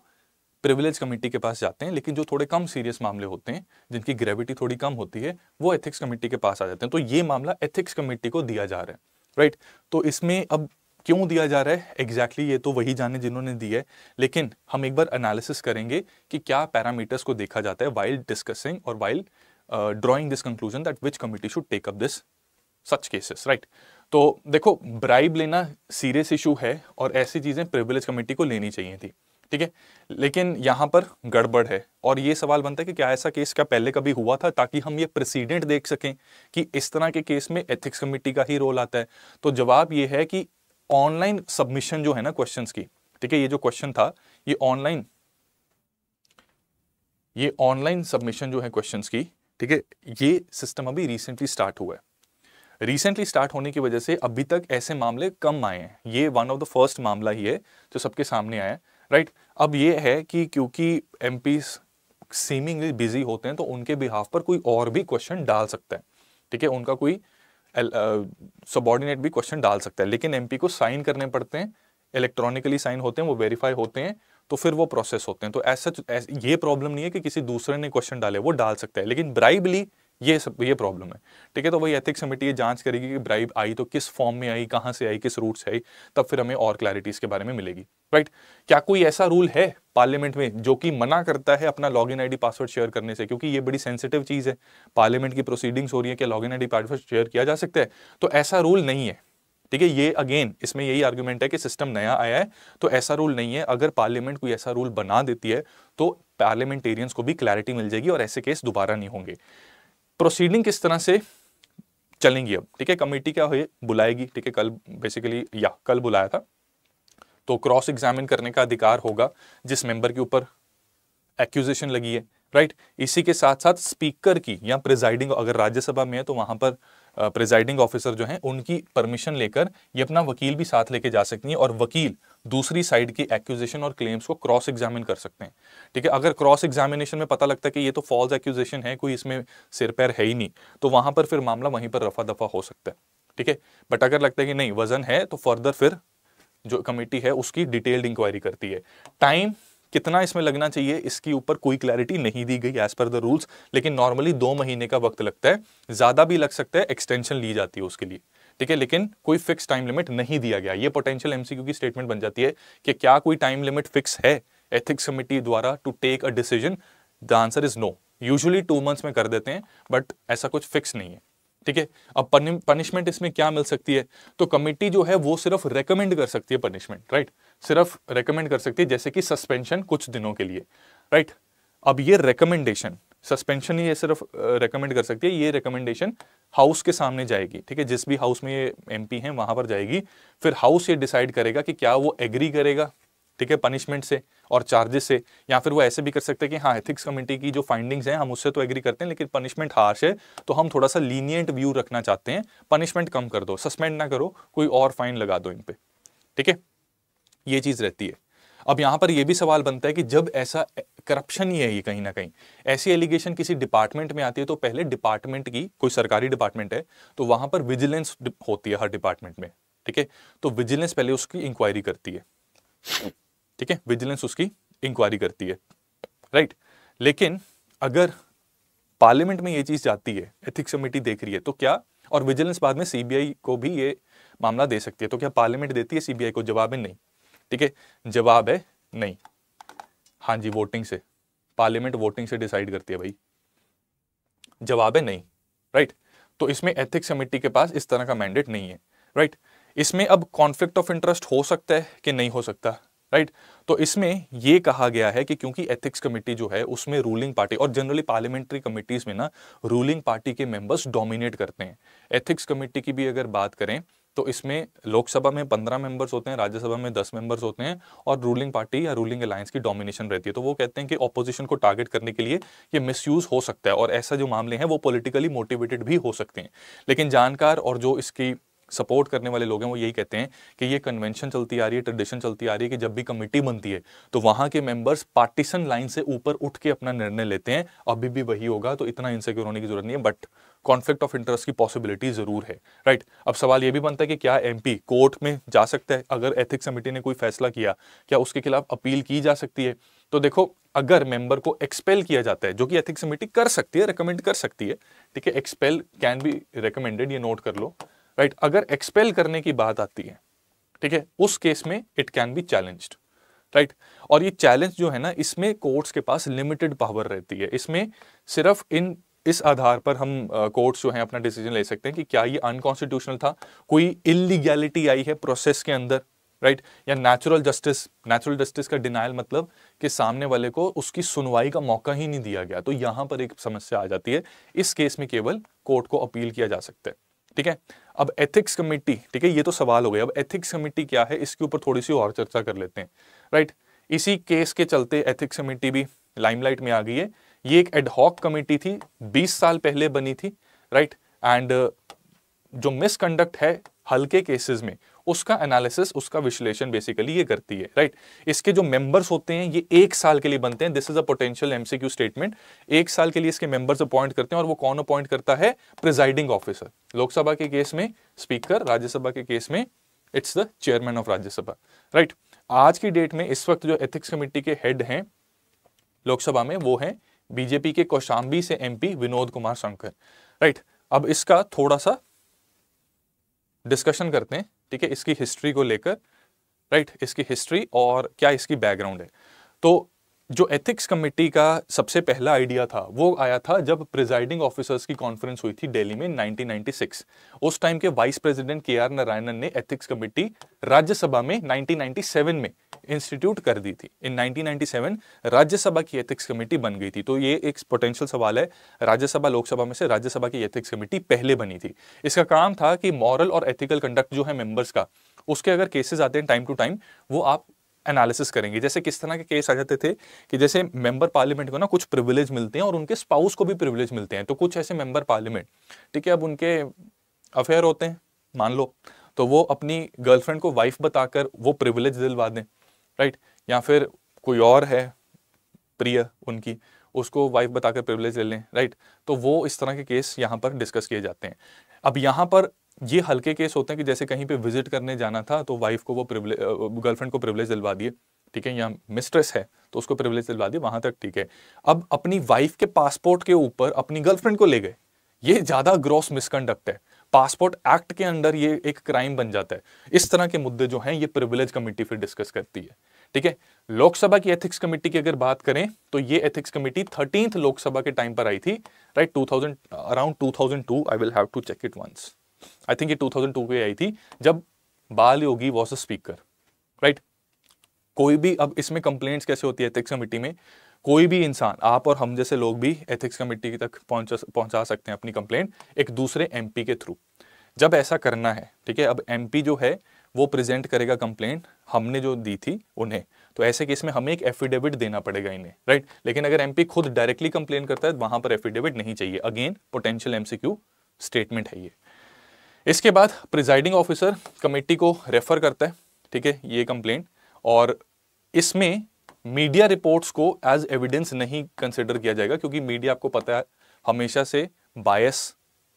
प्रिविलेज कमेटी के पास जाते हैं लेकिन जो थोड़े कम सीरियस मामले होते हैं जिनकी ग्रेविटी थोड़ी कम होती है वो एथिक्स कमेटी के पास आ जाते हैं तो ये मामला एथिक्स कमेटी को दिया जा रहा है राइट तो इसमें अब क्यों दिया जा रहा है एग्जैक्टली exactly ये तो वही जाने जिन्होंने दी है लेकिन हम एक बार एनालिसिस करेंगे कि क्या पैरामीटर्स को देखा जाता है वाइल्ड डिस्कसिंग और while drawing this conclusion that which committee should take up this such cases right तो देखो ब्राइब लेना सीरियस इशू है और ऐसी चीज़ें प्रिविलेज कमेटी को लेनी चाहिए थी ठीक है लेकिन यहां पर गड़बड़ है और ये सवाल बनता है कि क्या ऐसा केस क्या पहले कभी हुआ था ताकि हम ये प्रेसिडेंट देख सकें कि इस तरह के केस में एथिक्स कमेटी का ही रोल आता है तो जवाब ये है कि ऑनलाइन सबमिशन जो है ना क्वेश्चन की ठीक है ये जो क्वेश्चन था ये ऑनलाइन ये ऑनलाइन सबमिशन जो है क्वेश्चंस की ठीक है ये सिस्टम अभी रिसेंटली स्टार्ट हुआ है रिसेंटली स्टार्ट होने की वजह से अभी तक ऐसे मामले कम आए हैं ये वन ऑफ द फर्स्ट मामला ही है जो सबके सामने आया है राइट अब ये है कि क्योंकि एम सीमिंगली बिजी होते हैं तो उनके बिहाफ पर कोई और भी क्वेश्चन डाल सकता है ठीक है उनका कोई सबॉर्डिनेट uh, भी क्वेश्चन डाल सकता है लेकिन एमपी को साइन करने पड़ते हैं इलेक्ट्रॉनिकली साइन होते हैं वो वेरीफाई होते हैं तो फिर वो प्रोसेस होते हैं तो ऐसा ये प्रॉब्लम नहीं है कि किसी दूसरे ने क्वेश्चन डाले वो डाल सकता है लेकिन ब्राइबली ये सब ये प्रॉब्लम है ठीक है तो वही एथिक्स कमेटी ये जांच करेगी कि ब्राइब आई तो किस फॉर्म में आई कहाँ से आई किस रूट से आई तब फिर हमें और क्लैरिटीज के बारे में मिलेगी राइट क्या कोई ऐसा रूल है पार्लियामेंट में जो कि मना करता है अपना लॉग इन पासवर्ड शेयर करने से क्योंकि ये बड़ी सेंसिटिव चीज़ है पार्लियामेंट की प्रोसीडिंग्स हो रही है कि लॉग इन पासवर्ड शेयर किया जा सकता है तो ऐसा रूल नहीं है ठीक है ये अगेन इसमें यही आर्ग्यूमेंट है कि सिस्टम नया आया है तो ऐसा रूल नहीं है अगर पार्लियामेंट कोई ऐसा रूल बना देती है तो पार्लियामेंटेरियंस को भी क्लैरिटी मिल जाएगी और ऐसे केस दोबारा नहीं होंगे प्रोसीडिंग किस तरह से चलेंगी अब ठीक है कमेटी क्या हुई बुलाएगी ठीक है कल बेसिकली या कल बुलाया था तो क्रॉस एग्जामिन करने का अधिकार होगा जिस मेंबर के ऊपर एक्यूजेशन लगी है राइट इसी के साथ साथ स्पीकर की या प्रिजाइडिंग अगर राज्यसभा में है तो वहां पर प्रिजाइडिंग ऑफिसर जो हैं उनकी परमिशन लेकर ये अपना वकील भी साथ लेके जा सकती हैं और वकील दूसरी साइड की एक्यूजेशन और क्लेम्स को क्रॉस एग्जामिन कर सकते हैं ठीक है अगर क्रॉस एग्जामिनेशन में पता लगता है कि ये तो फॉल्स एक्यूजेशन है कोई इसमें सिर पैर है ही नहीं तो वहाँ पर फिर मामला वहीं पर रफा दफा हो सकता है ठीक है बट अगर लगता है कि नहीं वजन है तो फर्दर फिर जो कमेटी है उसकी डिटेल्ड इंक्वायरी करती है टाइम कितना इसमें लगना चाहिए इसके ऊपर कोई क्लैरिटी नहीं दी गई एज पर द रूल्स लेकिन नॉर्मली दो महीने का वक्त लगता है ज़्यादा भी लग सकता है एक्सटेंशन ली जाती है उसके लिए ठीक है लेकिन कोई फिक्स टाइम लिमिट नहीं दिया गया ये पोटेंशियल एमसीक्यू की स्टेटमेंट बन जाती है कि क्या कोई टाइम लिमिट फिक्स है एथिक्स कमिटी द्वारा to take a decision the answer is no usually two months में कर देते हैं बट ऐसा कुछ फिक्स नहीं है ठीक है अब पनिशमेंट इसमें क्या मिल सकती है तो कमिटी जो है वो सिर्फ रेकमेंड कर सकती है पनिशमेंट राइट right? सिर्फ रेकमेंड कर सकती है जैसे कि सस्पेंशन कुछ दिनों के लिए राइट अब ये रिकमेंडेशन सस्पेंशन ही ये सिर्फ रेकमेंड कर सकती है ये रिकमेंडेशन हाउस के सामने जाएगी ठीक है जिस भी हाउस में ये एमपी हैं वहां पर जाएगी फिर हाउस ये डिसाइड करेगा कि क्या वो एग्री करेगा ठीक है पनिशमेंट से और चार्जेस से या फिर वो ऐसे भी कर सकते हैं कि हाँ एथिक्स कमेटी की जो फाइंडिंग्स हैं हम उससे तो एग्री करते हैं लेकिन पनिशमेंट हार्श है तो हम थोड़ा सा लीनियंट व्यू रखना चाहते हैं पनिशमेंट कम कर दो सस्पेंड ना करो कोई और फाइन लगा दो इन पर ठीक है ये चीज़ रहती है अब यहां पर यह भी सवाल बनता है कि जब ऐसा करप्शन ही है ये कहीं ना कहीं ऐसी एलिगेशन किसी डिपार्टमेंट में आती है तो पहले डिपार्टमेंट की कोई सरकारी डिपार्टमेंट है तो वहां पर विजिलेंस होती है हर डिपार्टमेंट में ठीक है तो विजिलेंस पहले उसकी इंक्वायरी करती है ठीक है विजिलेंस उसकी इंक्वायरी करती है राइट लेकिन अगर पार्लियामेंट में ये चीज़ जाती है एथिक्स कमेटी देख रही है तो क्या और विजिलेंस बाद में सीबीआई को भी ये मामला दे सकती है तो क्या पार्लियामेंट देती है सीबीआई को जवाब है नहीं ठीक है जवाब है नहीं हाँ जी वोटिंग से पार्लियामेंट वोटिंग से डिसाइड करती है भाई जवाब है नहीं राइट तो इसमें एथिक्स कमेटी के पास इस तरह का मैंडेट नहीं है राइट इसमें अब कॉन्फ्लिक्ट ऑफ इंटरेस्ट हो सकता है कि नहीं हो सकता राइट तो इसमें यह कहा गया है कि क्योंकि एथिक्स कमेटी जो है उसमें रूलिंग पार्टी और जनरली पार्लियामेंट्री कमेटीज में ना रूलिंग पार्टी के मेंबर्स डोमिनेट करते हैं एथिक्स कमेटी की भी अगर बात करें तो इसमें लोकसभा में पंद्रह मेंबर्स होते हैं राज्यसभा में दस मेंबर्स होते हैं और रूलिंग पार्टी या रूलिंग अलायंस की डोमिनेशन रहती है तो वो कहते हैं कि ऑपोजिशन को टारगेट करने के लिए ये मिसयूज हो सकता है और ऐसा जो मामले हैं वो पॉलिटिकली मोटिवेटेड भी हो सकते हैं लेकिन जानकार और जो इसकी सपोर्ट करने वाले लोग हैं वो यही कहते हैं कि ये कन्वेंशन चलती आ रही है ट्रेडिशन चलती आ रही है कि जब भी कमेटी बनती है तो वहां के मेंबर्स पार्टीशन लाइन से ऊपर उठ के अपना निर्णय लेते हैं अभी भी वही होगा तो इतना इनसिक्योर होने की जरूरत नहीं है बट कॉन्फ्लिक्ट ऑफ इंटरेस्ट की पॉसिबिलिटी जरूर है राइट right? अब सवाल ये भी बनता है कि क्या एम कोर्ट में जा सकता है अगर एथिक्स कमेटी ने कोई फैसला किया क्या उसके खिलाफ अपील की जा सकती है तो देखो अगर मेंबर को एक्सपेल किया जाता है जो कि एथिक्स कमेटी कर सकती है रिकमेंड कर सकती है ठीक है एक्सपेल कैन बी रिकमेंडेड ये नोट कर लो राइट अगर एक्सपेल करने की बात आती है ठीक है उस केस में it can be challenged right और ये चैलेंज जो है ना इसमें कोर्ट्स के पास लिमिटेड पावर रहती है इसमें सिर्फ इन इस आधार पर हम कोर्ट्स uh, जो हैं अपना डिसीजन ले सकते हैं कि क्या ये अनकॉन्स्टिट्यूशनल था कोई इलीगैलिटी आई है प्रोसेस के अंदर राइट right? या नेचुरल जस्टिस नेचुरल जस्टिस का डिनाइल मतलब कि सामने वाले को उसकी सुनवाई का मौका ही नहीं दिया गया तो यहां पर एक समस्या आ जाती है इस केस में केवल कोर्ट को अपील किया जा सकता है ठीक है अब एथिक्स कमेटी ठीक है ये तो सवाल हो गया अब एथिक्स कमेटी क्या है इसके ऊपर थोड़ी सी और चर्चा कर लेते हैं राइट इसी केस के चलते एथिक्स कमेटी भी लाइमलाइट में आ गई है ये एक एडहॉक कमेटी थी 20 साल पहले बनी थी राइट एंड uh, जो मिसकंडक्ट है हल्के केसेस में उसका एनालिसिस उसका विश्लेषण बेसिकली ये करती है राइट इसके जो मेंबर्स होते हैं ये एक साल के लिए बनते हैं this is a potential MCQ statement एक साल के लिए इसके मेंबर्स अपॉइंट करते हैं और वो कौन अपॉइंट करता है प्रिजाइडिंग ऑफिसर लोकसभा के केस में स्पीकर राज्यसभा के केस में it's the chairman of Rajya Sabha right आज की डेट में इस वक्त जो एथिक्स कमेटी के हेड हैं लोकसभा में वो हैं बीजेपी के कौशाम्बी से एमपी विनोद कुमार शंकर राइट अब इसका थोड़ा सा डिस्कशन करते हैं ठीक है इसकी हिस्ट्री को लेकर राइट इसकी हिस्ट्री और क्या इसकी बैकग्राउंड है तो जो एथिक्स कमेटी का सबसे पहला आइडिया था वो आया था जब प्रिजाइडिंग ऑफिसर्स की कॉन्फ्रेंस हुई थी दिल्ली में 1996 उस टाइम के vice president K R Narayanan ने एथिक्स कमेटी राज्यसभा में 1997 में इंस्टीट्यूट कर दी थी इन 1997 राज्यसभा की एथिक्स कमेटी बन गई थी तो ये एक पोटेंशियल सवाल है राज्यसभा लोकसभा में से राज्यसभा की एथिक्स कमेटी पहले बनी थी इसका काम था कि मॉरल और एथिकल कंडक्ट जो है मेंबर्स का उसके अगर केसेस आते हैं टाइम टू टाइम वो आप एनालिसिस करेंगे जैसे किस तरह के केस आ जाते थे कि जैसे मेंबर पार्लियामेंट को ना कुछ प्रिविलेज मिलते हैं और उनके स्पाउस को भी प्रिविलेज मिलते हैं तो कुछ ऐसे मेंबर पार्लियामेंट ठीक है अब उनके अफेयर होते हैं मान लो तो वो अपनी गर्लफ्रेंड को वाइफ बताकर वो प्रिविलेज दिलवा दें राइट या फिर कोई और है प्रिय उनकी उसको वाइफ बताकर प्रिविलेज ले लें राइट तो वो इस तरह के केस यहाँ पर डिस्कस किए जाते हैं अब यहाँ पर ये हल्के केस होते हैं कि जैसे कहीं पे विजिट करने जाना था तो वाइफ को वो प्रिवलेज गर्लफ्रेंड को प्रिवलेज दिलवा दिए ठीक है या मिस्ट्रेस है तो उसको प्रिवलेज दिलवा दिए वहां तक ठीक है अब अपनी वाइफ के पासपोर्ट के ऊपर अपनी गर्लफ्रेंड को ले गए ये ज़्यादा ग्रॉस मिसकंडक्ट है पासपोर्ट एक्ट के अंडर ये एक क्राइम बन जाता है इस तरह के मुद्दे जो हैं ये प्रिविलेज कमेटी फिर डिस्कस करती है ठीक है लोकसभा की एथिक्स कमेटी की अगर बात करें तो ये एथिक्स कमेटी थर्टींथ लोकसभा के टाइम पर आई थी right two thousand around two thousand two I will have to check it once I think ये 2002 पे आई थी जब Balayogi was a speaker right कोई भी अब इसमें कंप्लेंट्स कैसे होती है एथिक्स कमिटी में कोई भी इंसान आप और हम जैसे लोग भी एथिक्स कमिटी तक पहुंचा पहुंचा सकते हैं अपनी कंप्लेंट एक दूसरे एम के थ्रू जब ऐसा करना है ठीक है अब एम जो है वो प्रेजेंट करेगा कंप्लेंट हमने जो दी थी उन्हें तो ऐसे केस में हमें एक एफिडेविट देना पड़ेगा इन्हें राइट लेकिन अगर एमपी खुद डायरेक्टली कंप्लेन करता है तो वहां पर एफिडेविट नहीं चाहिए अगेन पोटेंशियल एमसीक्यू स्टेटमेंट है ये इसके बाद प्रिजाइडिंग ऑफिसर कमेटी को रेफ़र करता है ठीक है ये कंप्लेंट और इसमें मीडिया रिपोर्ट्स को एज एविडेंस नहीं कंसिडर किया जाएगा क्योंकि मीडिया आपको पता है हमेशा से बायस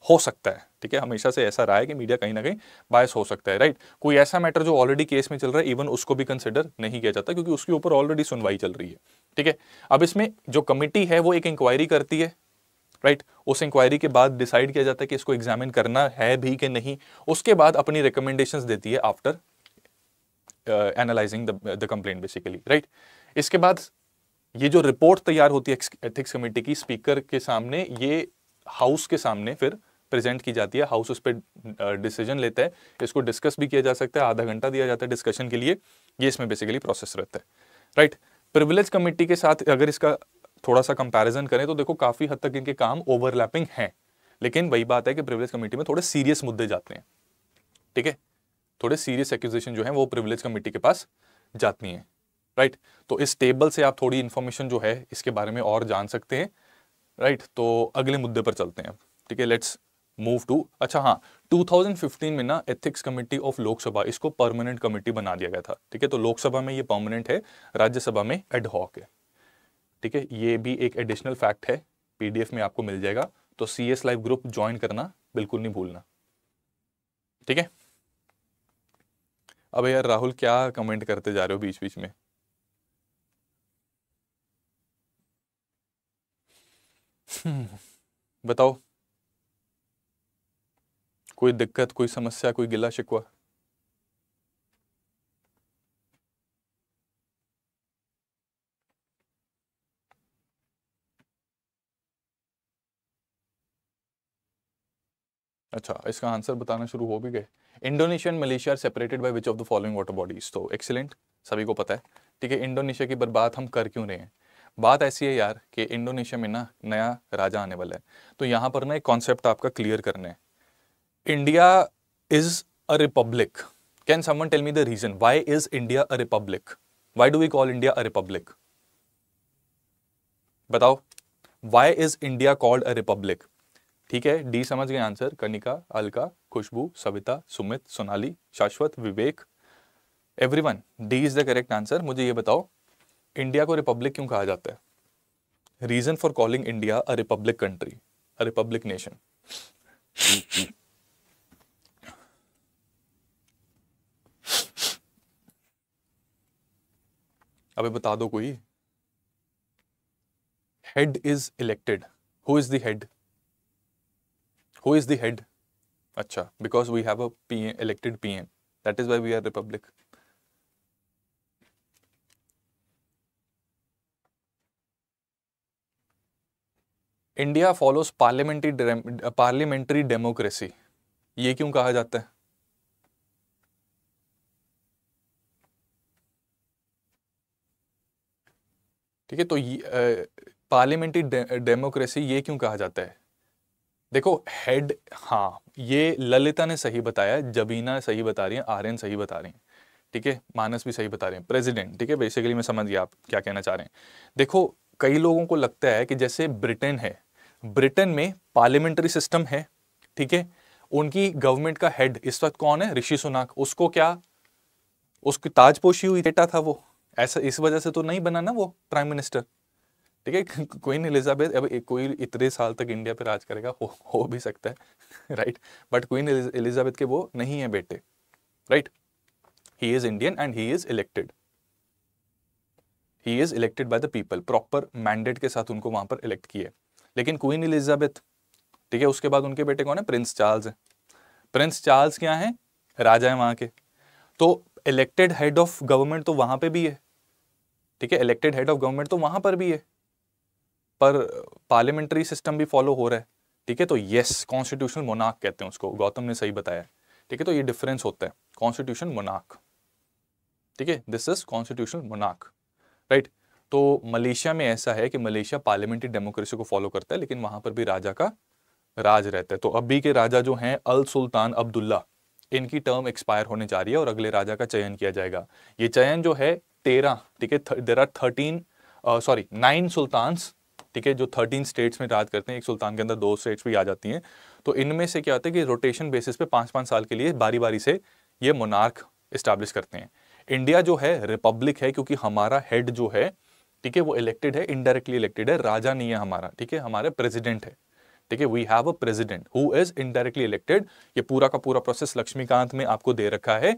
हो सकता है ठीक है हमेशा से ऐसा रहा है कि मीडिया कहीं ना कहीं बायस हो सकता है राइट कोई ऐसा मैटर जो ऑलरेडी केस में चल रहा है इवन उसको भी कंसिडर नहीं किया जाता क्योंकि उसके ऊपर ऑलरेडी सुनवाई चल रही है ठीक है अब इसमें जो कमेटी है वो एक इंक्वायरी करती है राइट उस इंक्वायरी के बाद डिसाइड किया जाता है कि इसको एग्जामिन करना है भी कि नहीं उसके बाद अपनी रिकमेंडेशन देती है after analysing the complain basically right इसके बाद ये जो रिपोर्ट तैयार होती है एथिक्स कमेटी की स्पीकर के सामने ये हाउस के सामने फिर प्रेजेंट की जाती है हाउस उस पर डिसीजन uh, लेता है इसको डिस्कस भी किया जा सकता है आधा घंटा दिया जाता है डिस्कशन के लिए ये इसमें बेसिकली प्रोसेस रहता है राइट प्रिविलेज कमेटी के साथ अगर इसका थोड़ा सा कंपैरिजन करें तो देखो काफ़ी हद तक इनके काम ओवरलैपिंग है लेकिन वही बात है कि प्रिविलेज कमेटी में थोड़े सीरियस मुद्दे जाते हैं ठीक है थोड़े सीरियस एक्यूजेशन जो है वो प्रिविलेज कमेटी के पास जाती है राइट तो इस टेबल से आप थोड़ी इंफॉर्मेशन जो है इसके बारे में और जान सकते हैं राइट तो अगले मुद्दे पर चलते हैं ठीक है लेट्स मूव टू अच्छा हाँ 2015 में ना एथिक्स कमेटी ऑफ लोकसभा इसको परमानेंट कमेटी बना दिया गया था ठीक है तो लोकसभा में ये परमानेंट है राज्यसभा में एडहॉक है ठीक है ये भी एक एडिशनल फैक्ट है पीडीएफ में आपको मिल जाएगा तो C S live group join करना बिल्कुल नहीं भूलना ठीक है अब यार राहुल क्या कमेंट करते जा रहे हो बीच बीच में बताओ कोई दिक्कत कोई समस्या कोई गिला शिकवा अच्छा इसका आंसर बताना शुरू हो भी गए Indonesia and Malaysia separated by which of the following water bodies तो एक्सीलेंट सभी को पता है ठीक है इंडोनेशिया की बर्बाद हम कर क्यों रहे हैं बात ऐसी है यार कि इंडोनेशिया में ना नया राजा आने वाला है तो यहाँ पर ना एक कॉन्सेप्ट आपका क्लियर करना है India is a republic can someone tell me the reason why is India a republic why do we call India a republic बताओ why is India called a republic ठीक है डी समझ गए answer Kanika Alka Khushboo Savita Sumit Sonali Shashwat Vivek everyone D is the correct answer मुझे ये बताओ India को Republic क्यों कहा जाता है reason for calling India a republic country a republic nation अबे बता दो कोई head is elected who is the head who is head अच्छा because we have a PM elected PM that is why we are republic India follows parliamentary parliamentary democracy ये क्यों कहा जाता है ठीक है तो पार्लियामेंट्री डेमोक्रेसी uh, ये क्यों कहा जाता है देखो हेड हाँ ये ललिता ने सही बताया जबीना सही बता रही है आर्यन सही बता रही है ठीक है मानस भी सही बता रहे हैं प्रेसिडेंट ठीक है बेसिकली मैं समझ गया आप क्या कहना चाह रहे हैं देखो कई लोगों को लगता है कि जैसे ब्रिटेन है ब्रिटेन में पार्लियामेंट्री सिस्टम है ठीक है उनकी गवर्नमेंट का हेड इस वक्त कौन है ऋषि सुनाक उसको क्या उसकी ताजपोशी हुई डेटा था वो ऐसा इस वजह से तो नहीं बना ना वो प्राइम मिनिस्टर ठीक है क्वीन एलिजाबेथ अब कोई इतने साल तक इंडिया पे राज करेगा हो, हो भी सकता है राइट बट क्वीन एलिजाबेथ के वो नहीं है बेटे right he is Indian and he is elected he is elected by the people proper mandate के साथ उनको वहां पर इलेक्ट किया लेकिन क्वीन एलिजाबेथ ठीक है उसके बाद उनके बेटे कौन है प्रिंस चार्ल्स है प्रिंस चार्ल्स क्या है राजा है वहां के तो इलेक्टेड हेड ऑफ गवर्नमेंट तो वहां पे भी है ठीक है इलेक्टेड हेड ऑफ गवर्नमेंट तो वहां पर भी है पर पार्लियामेंट्री सिस्टम भी फॉलो हो रहा है ठीक है तो येस कॉन्स्टिट्यूशनल मोनाक कहते हैं उसको गौतम ने सही बताया ठीक है तो ये डिफरेंस होता है कॉन्स्टिट्यूशन मोनाक ठीक है दिस इज कॉन्स्टिट्यूशनल मोनाक राइट तो मलेशिया में ऐसा है कि मलेशिया पार्लियामेंट्री डेमोक्रेसी को फॉलो करता है लेकिन वहां पर भी राजा का राज रहता है तो अभी के राजा जो हैं अल सुल्तान अब्दुल्ला इनकी टर्म एक्सपायर होने जा रही है और अगले राजा का चयन किया जाएगा ये चयन जो है तेरह ठीक है there are thirteen sorry nine sultans ठीक है जो थर्टीन स्टेट्स में राज करते हैं एक सुल्तान के अंदर दो स्टेट्स भी आ जाती हैं तो इनमें से क्या होता है कि रोटेशन बेसिस पे पाँच पाँच साल के लिए बारी बारी से ये मोनार्क इस्टेब्लिश करते हैं इंडिया जो है रिपब्लिक है क्योंकि हमारा हेड जो है ठीक है वो इलेक्टेड है इनडायरेक्टली इलेक्टेड है राजा नहीं है हमारा ठीक है हमारे प्रेसिडेंट है ठीक है we have a president who is indirectly elected ये पूरा का पूरा प्रोसेस लक्ष्मीकांत में आपको दे रखा है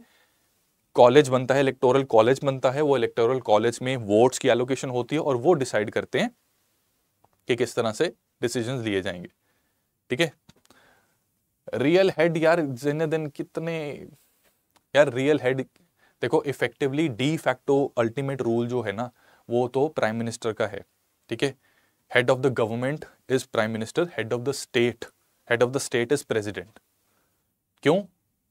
कॉलेज बनता है इलेक्टोरल कॉलेज बनता है वो इलेक्टोरल कॉलेज में वोट्स की एलोकेशन होती है और वो डिसाइड करते हैं कि किस तरह से डिसीजन लिए जाएंगे ठीक है रियल हेड यार जिन दिन कितने यार रियल हेड देखो effectively de facto ultimate rule जो है ना वो तो प्राइम मिनिस्टर का है ठीक है head of the government is prime minister head of the state head of the state is president क्यों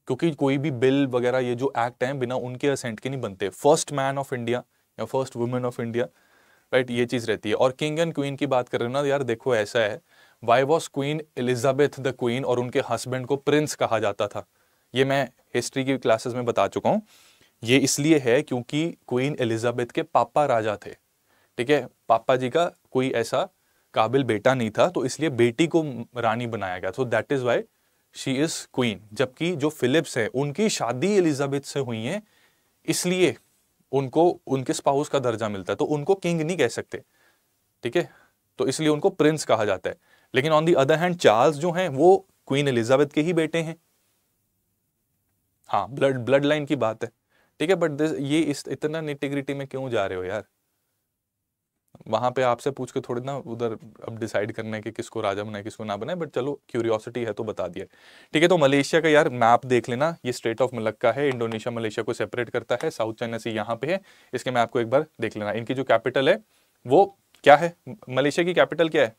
क्योंकि कोई भी बिल वगैरह ये जो एक्ट हैं बिना उनके असेंट के नहीं बनते फर्स्ट मैन ऑफ इंडिया या first women of India right ये चीज़ रहती है और किंग एंड क्वीन की बात कर रहे हो ना यार देखो ऐसा है why was queen Elizabeth the queen और उनके हस्बैंड को प्रिंस कहा जाता था ये मैं हिस्ट्री की क्लासेस में बता चुका हूँ ये इसलिए है क्योंकि क्वीन एलिजाबेथ के पापा राजा थे ठीक है पापा जी का कोई ऐसा काबिल बेटा नहीं था तो इसलिए बेटी को रानी बनाया गया तो that is why she is queen जबकि जो फिलिप्स हैं उनकी शादी एलिजाबेथ से हुई है इसलिए उनको उनके स्पाउस का दर्जा मिलता है तो उनको किंग नहीं कह सकते ठीक है तो इसलिए उनको प्रिंस कहा जाता है लेकिन on the other hand Charles जो हैं वो क्वीन एलिजाबेथ के ही बेटे हैं हाँ ब्लड ब्लड लाइन की बात है ठीक है बट ये इस इतना निटिग्रिटी में क्यों जा रहे हो यार वहाँ पे आपसे पूछ के थोड़ी ना उधर अब डिसाइड करना है कि किसको राजा बनाए किसको ना बनाए बट चलो क्यूरियोसिटी है तो बता दिया ठीक है तो मलेशिया का यार मैप देख लेना ये स्टेट ऑफ मलक्का है इंडोनेशिया मलेशिया को सेपरेट करता है साउथ चाइना से यहाँ पे है इसके मैं आपको एक बार देख लेना इनकी जो कैपिटल है वो क्या है मलेशिया की कैपिटल क्या है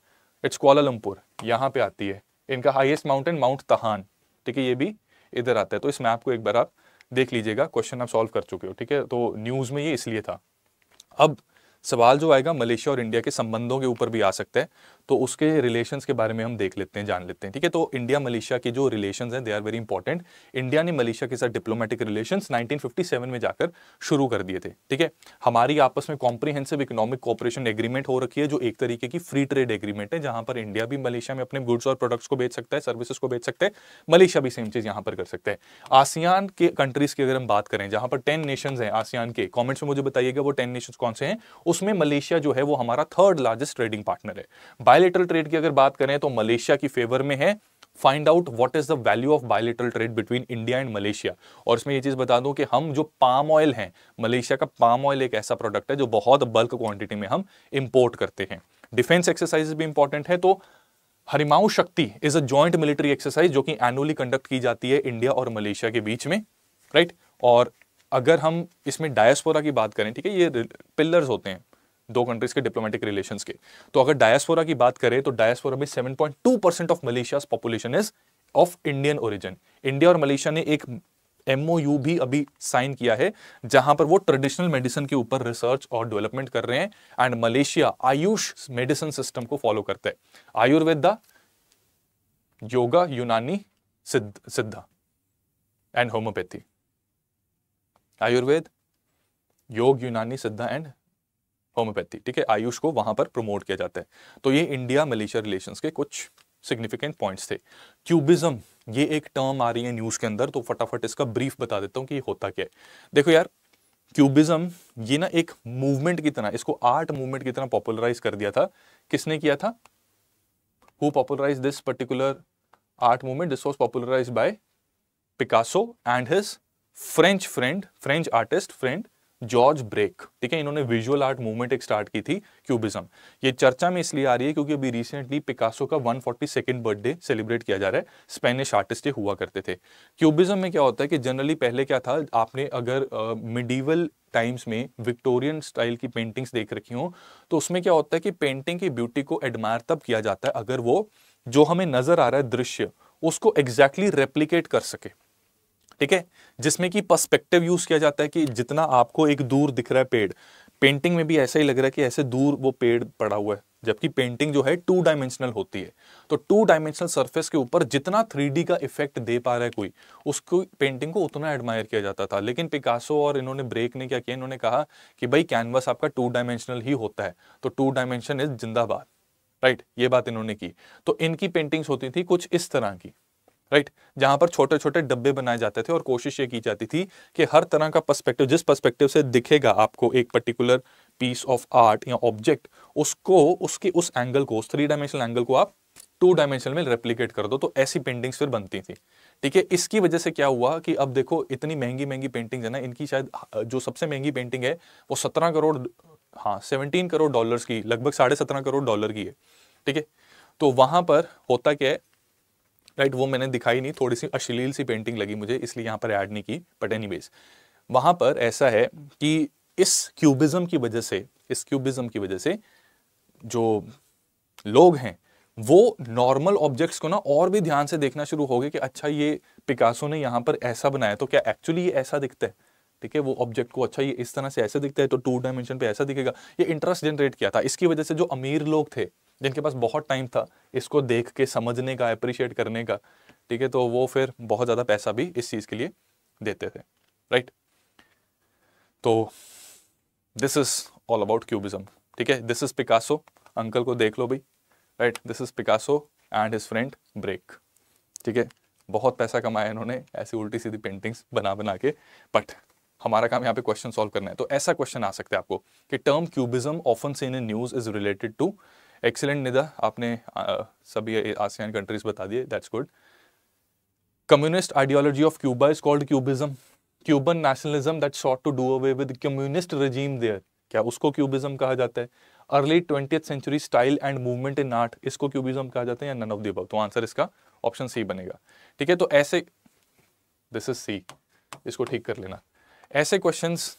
इट्स क्वालमपुर यहाँ पे आती है इनका हाइएस्ट माउंटेन माउंट तहान ठीक है ये भी इधर आता है तो इस मैप को एक बार आप देख लीजिएगा क्वेश्चन आप सॉल्व कर चुके हो ठीक है तो न्यूज़ में ये इसलिए था अब सवाल जो आएगा मलेशिया और इंडिया के संबंधों के ऊपर भी आ सकता है तो उसके रिलेशंस के बारे में हम देख लेते हैं जान लेते हैं ठीक है तो इंडिया मलेशिया के जो रिलेशंस हैं they are very important India ने मलेशिया के साथ डिप्लोमेटिक रिलेशंस 1957 में जाकर शुरू कर दिए थे ठीक है हमारी आपस में कॉम्प्रीहेंसिव इकोनॉमिक कॉपरेशन एग्रीमेंट हो रखी है जो एक तरीके की फ्री ट्रेड एग्रीमेंट है जहां पर इंडिया भी मलेशिया में अपने गुड्स और प्रोडक्ट्स को बेच सकता है सर्विसेज को बेच सकता है मलेशिया भी सेम चीज यहां पर कर सकते हैं आसियान के कंट्रीज की अगर हम बात करें जहां पर टेन नेशन है आसियान के कॉमेंट्स में मुझे बताइएगा वो टेन नेशन कौन से हैं उसमें मलेशिया जो है वो हमारा थर्ड लार्जेस्ट ट्रेडिंग पार्टनर है बाय बायोलिटल ट्रेड की अगर बात करें तो मलेशिया की फेवर में है find out what is the value of bilateral trade between India and Malaysia और इसमें ये चीज़ बता दूं कि हम जो पाम ऑयल है मलेशिया का पाम ऑयल एक ऐसा प्रोडक्ट है जो बहुत बल्क क्वांटिटी में हम इंपोर्ट करते हैं डिफेंस एक्सरसाइज भी इंपॉर्टेंट है तो Harimau Shakti is a joint military exercise जो कि एनुअली कंडक्ट की जाती है इंडिया और मलेशिया के बीच में राइट right? और अगर हम इसमें डायस्पोरा की बात करें ठीक है ये पिलर्स होते हैं दो कंट्रीज के डिप्लोमेटिक रिलेशन के तो अगर डायस्पोरा की बात करें तो डायस्पोरा में seven point two percent of Malaysia population is of Indian origin India और मलेशिया ने एक एमओयू भी अभी साइन किया है जहां पर वो ट्रेडिशनल मेडिसिन के ऊपर रिसर्च और डेवलपमेंट कर रहे हैं and Malaysia AYUSH medicine system को फॉलो करते हैं आयुर्वेदा योगा यूनानी सिद्ध सिद्धा एंड होम्योपैथी आयुर्वेद योग यूनानी सिद्धा एंड होम्योपैथी ठीक है आयुष को वहां पर प्रमोट किया जाता है तो ये इंडिया मलेशिया रिलेशन के कुछ सिग्निफिकेंट पॉइंट्स थे क्यूबिज्म ये एक टर्म आ रही है न्यूज़ के अंदर तो फटाफट इसका ब्रीफ बता देता हूँ कि ये होता क्या है देखो यार क्यूबिज्म ये ना एक मूवमेंट की तरह इसको आर्ट मूवमेंट की तरह पॉपुलराइज कर दिया था किसने किया था who popularise this particular art movement this was popularise by Picasso and his French friend French artist friend George Braque ठीक है इन्होंने विजुअल आर्ट मूवमेंट एक स्टार्ट की थी क्यूबिज्म ये चर्चा में इसलिए आ रही है क्योंकि अभी रिसेंटली पिकासो का 142 बर्थडे सेलिब्रेट किया जा रहा है स्पेनिश आर्टिस्ट हुआ करते थे क्यूबिज्म में क्या होता है कि जनरली पहले क्या था आपने अगर मिडीवल uh, टाइम्स में विक्टोरियन स्टाइल की पेंटिंग्स देख रखी हो तो उसमें क्या होता है कि पेंटिंग की ब्यूटी को एडमायर तब किया जाता है अगर वो जो हमें नजर आ रहा है दृश्य उसको एग्जैक्टली exactly रेप्लीकेट कर सके ठीक है जिसमें कि पर्सपेक्टिव यूज किया जाता है कि जितना आपको एक दूर दिख रहा है पेड़ पेंटिंग में भी ऐसा ही लग रहा है कि ऐसे दूर वो पेड़ पड़ा हुआ है जबकि पेंटिंग जो है टू डायमेंशनल होती है तो टू डायमेंशनल सरफेस के ऊपर जितना थ्री का इफेक्ट दे पा रहा है कोई उसको पेंटिंग को उतना एडमायर किया जाता था लेकिन पिकासो और इन्होंने ब्रेक ने क्या किया इन्होंने कहा कि भाई कैनवास आपका टू डायमेंशनल ही होता है तो टू डायमेंशन इज जिंदाबाद राइट ये बात इन्होंने की तो इनकी पेंटिंग्स होती थी कुछ इस तरह की राइट जहां पर छोटे छोटे डब्बे बनाए जाते थे और कोशिश ये की जाती थी कि हर तरह का पर्सपेक्टिव जिस पर्सपेक्टिव से दिखेगा आपको एक पर्टिकुलर पीस ऑफ आर्ट या ऑब्जेक्ट उसको उसके उस एंगल को उस थ्री डायमेंशनल एंगल को आप टू डायमेंशन में रेप्लीकेट कर दो तो ऐसी पेंटिंग्स फिर बनती थी ठीक है इसकी वजह से क्या हुआ कि अब देखो इतनी महंगी महंगी पेंटिंग है ना इनकी शायद जो सबसे महंगी पेंटिंग है वो सत्रह करोड़ हाँ सेवनटीन करोड़ डॉलर्स की लगभग साढ़े सत्रह करोड़ डॉलर की है ठीक है तो वहां पर होता क्या है राइट वो मैंने दिखाई नहीं थोड़ी सी अश्लील सी पेंटिंग लगी मुझे इसलिए यहाँ पर ऐड नहीं की बट एनी वेज वहाँ पर ऐसा है कि इस क्यूबिज्म की वजह से इस क्यूबिज्म की वजह से जो लोग हैं वो नॉर्मल ऑब्जेक्ट्स को ना और भी ध्यान से देखना शुरू हो गए कि अच्छा ये पिकासो ने यहाँ पर ऐसा बनाया तो क्या एक्चुअली ये ऐसा दिखता है ठीक है वो ऑब्जेक्ट को अच्छा ये इस तरह से ऐसे दिखता है तो टू डायमेंशन पे ऐसा दिखेगा ये इंटरेस्ट जनरेट किया था इसकी वजह से जो अमीर लोग थे जिनके पास बहुत टाइम था इसको देख के समझने का अप्रिशिएट करने का ठीक है तो वो फिर बहुत ज़्यादा पैसा भी इस चीज़ के लिए देते थे राइट तो this is all about cubism ठीक है दिस इज़ पिकासो अंकल को देख लो भाई right this is Picasso and his friend Braque ठीक है बहुत पैसा कमाया इन्होंने ऐसी उल्टी सीधी पेंटिंग्स बना बना के बट हमारा काम यहाँ पे क्वेश्चन सॉल्व करना है तो ऐसा क्वेश्चन आ सकता है आपको कि term cubism often seen in news is related to excellent Nida आपने आ, सभी आसियान कंट्रीज बता दिए that's good communist ideology of Cuba is called cubism Cuban nationalism that sought to do away with communist regime there क्या उसको cubism कहा जाता है early twenty century style and movement in art इसको cubism कहा जाता है या नन ऑफ दब तो आंसर इसका ऑप्शन सी बनेगा ठीक है तो ऐसे दिस इज सी इसको ठीक कर लेना ऐसे क्वेश्चंस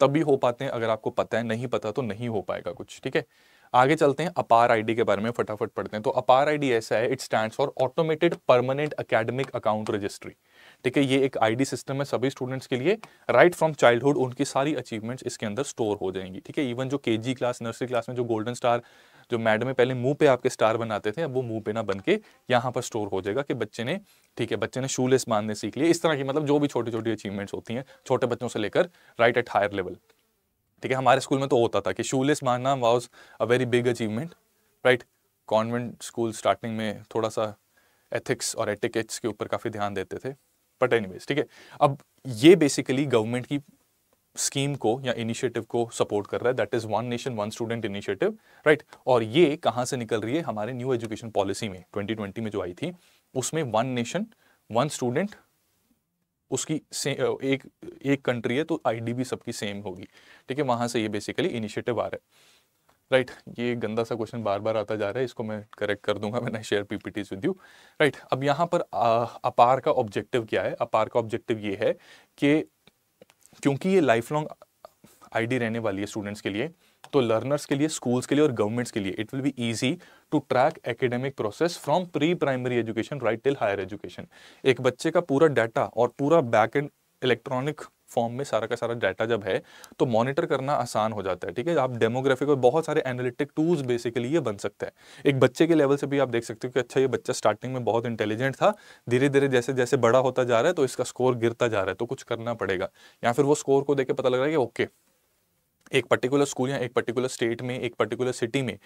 तभी हो पाते हैं अगर आपको पता है नहीं पता तो नहीं हो पाएगा कुछ ठीक है आगे चलते हैं अपार आईडी के बारे में फटाफट पढ़ते हैं तो अपार आईडी ऐसा है it stand for automated permanent academic account registry ठीक है ये एक आईडी सिस्टम है सभी स्टूडेंट्स के लिए राइट फ्रॉम चाइल्डहुड उनकी सारी अचीवमेंट्स इसके अंदर स्टोर हो जाएंगी ठीक है इवन जो के क्लास नर्सरी क्लास में जो गोल्डन स्टार जो मैडम है पहले मुंह पे आपके स्टार बनाते थे अब वो मुंह पे ना बन के यहाँ पर स्टोर हो जाएगा कि बच्चे ने ठीक है बच्चे ने शूलेस बांधने सीख लिए इस तरह की मतलब जो भी छोटी छोटी अचीवमेंट्स होती हैं छोटे बच्चों से लेकर राइट एट हायर लेवल ठीक है हमारे स्कूल में तो होता था कि शूलेस बांधना was a very big achievement right convent school starting में थोड़ा सा एथिक्स और एटिकेट्स के ऊपर काफ़ी ध्यान देते थे बट एनी ठीक है अब ये बेसिकली गवर्नमेंट की स्कीम को या इनिशिएटिव को सपोर्ट कर रहा है that is one nation one student initiative right और ये कहाँ से निकल रही है हमारे न्यू एजुकेशन पॉलिसी में 2020 में जो आई थी उसमें वन नेशन वन स्टूडेंट उसकी एक एक कंट्री है तो आईडी भी सबकी सेम होगी ठीक है वहाँ से ये बेसिकली इनिशिएटिव आ रहा है राइट right, ये गंदा सा क्वेश्चन बार बार आता जा रहा है इसको मैं करेक्ट कर दूंगा मैंने share PPTs with you right अब यहाँ पर आ, अपार का ऑब्जेक्टिव क्या है अपार का ऑब्जेक्टिव ये है कि क्योंकि ये लाइफ लॉन्ग आई रहने वाली है स्टूडेंट्स के लिए तो लर्नर्स के लिए स्कूल्स के लिए और गवर्नमेंट्स के लिए it will be easy to track academic process from pre primary education right till higher education एक बच्चे का पूरा डाटा और पूरा बैक एंड इलेक्ट्रॉनिक फॉर्म में सारा का सारा डाटा जब है तो मॉनिटर करना आसान हो जाता है ठीक है आप डेमोग्राफिक और बहुत सारे एनालिटिक टूल्स बेसिकली ये बन सकते हैं एक बच्चे के लेवल से भी आप देख सकते हो कि अच्छा ये बच्चा स्टार्टिंग में बहुत इंटेलिजेंट था धीरे धीरे जैसे जैसे बड़ा होता जा रहा है तो इसका स्कोर गिरता जा रहा है तो कुछ करना पड़ेगा या फिर वो स्कोर को देख पता लग रहा है कि ओके एक पर्टिकुलर स्कूल या एक पर्टिकुलर स्टेट में एक पर्टिकुलर सिटी में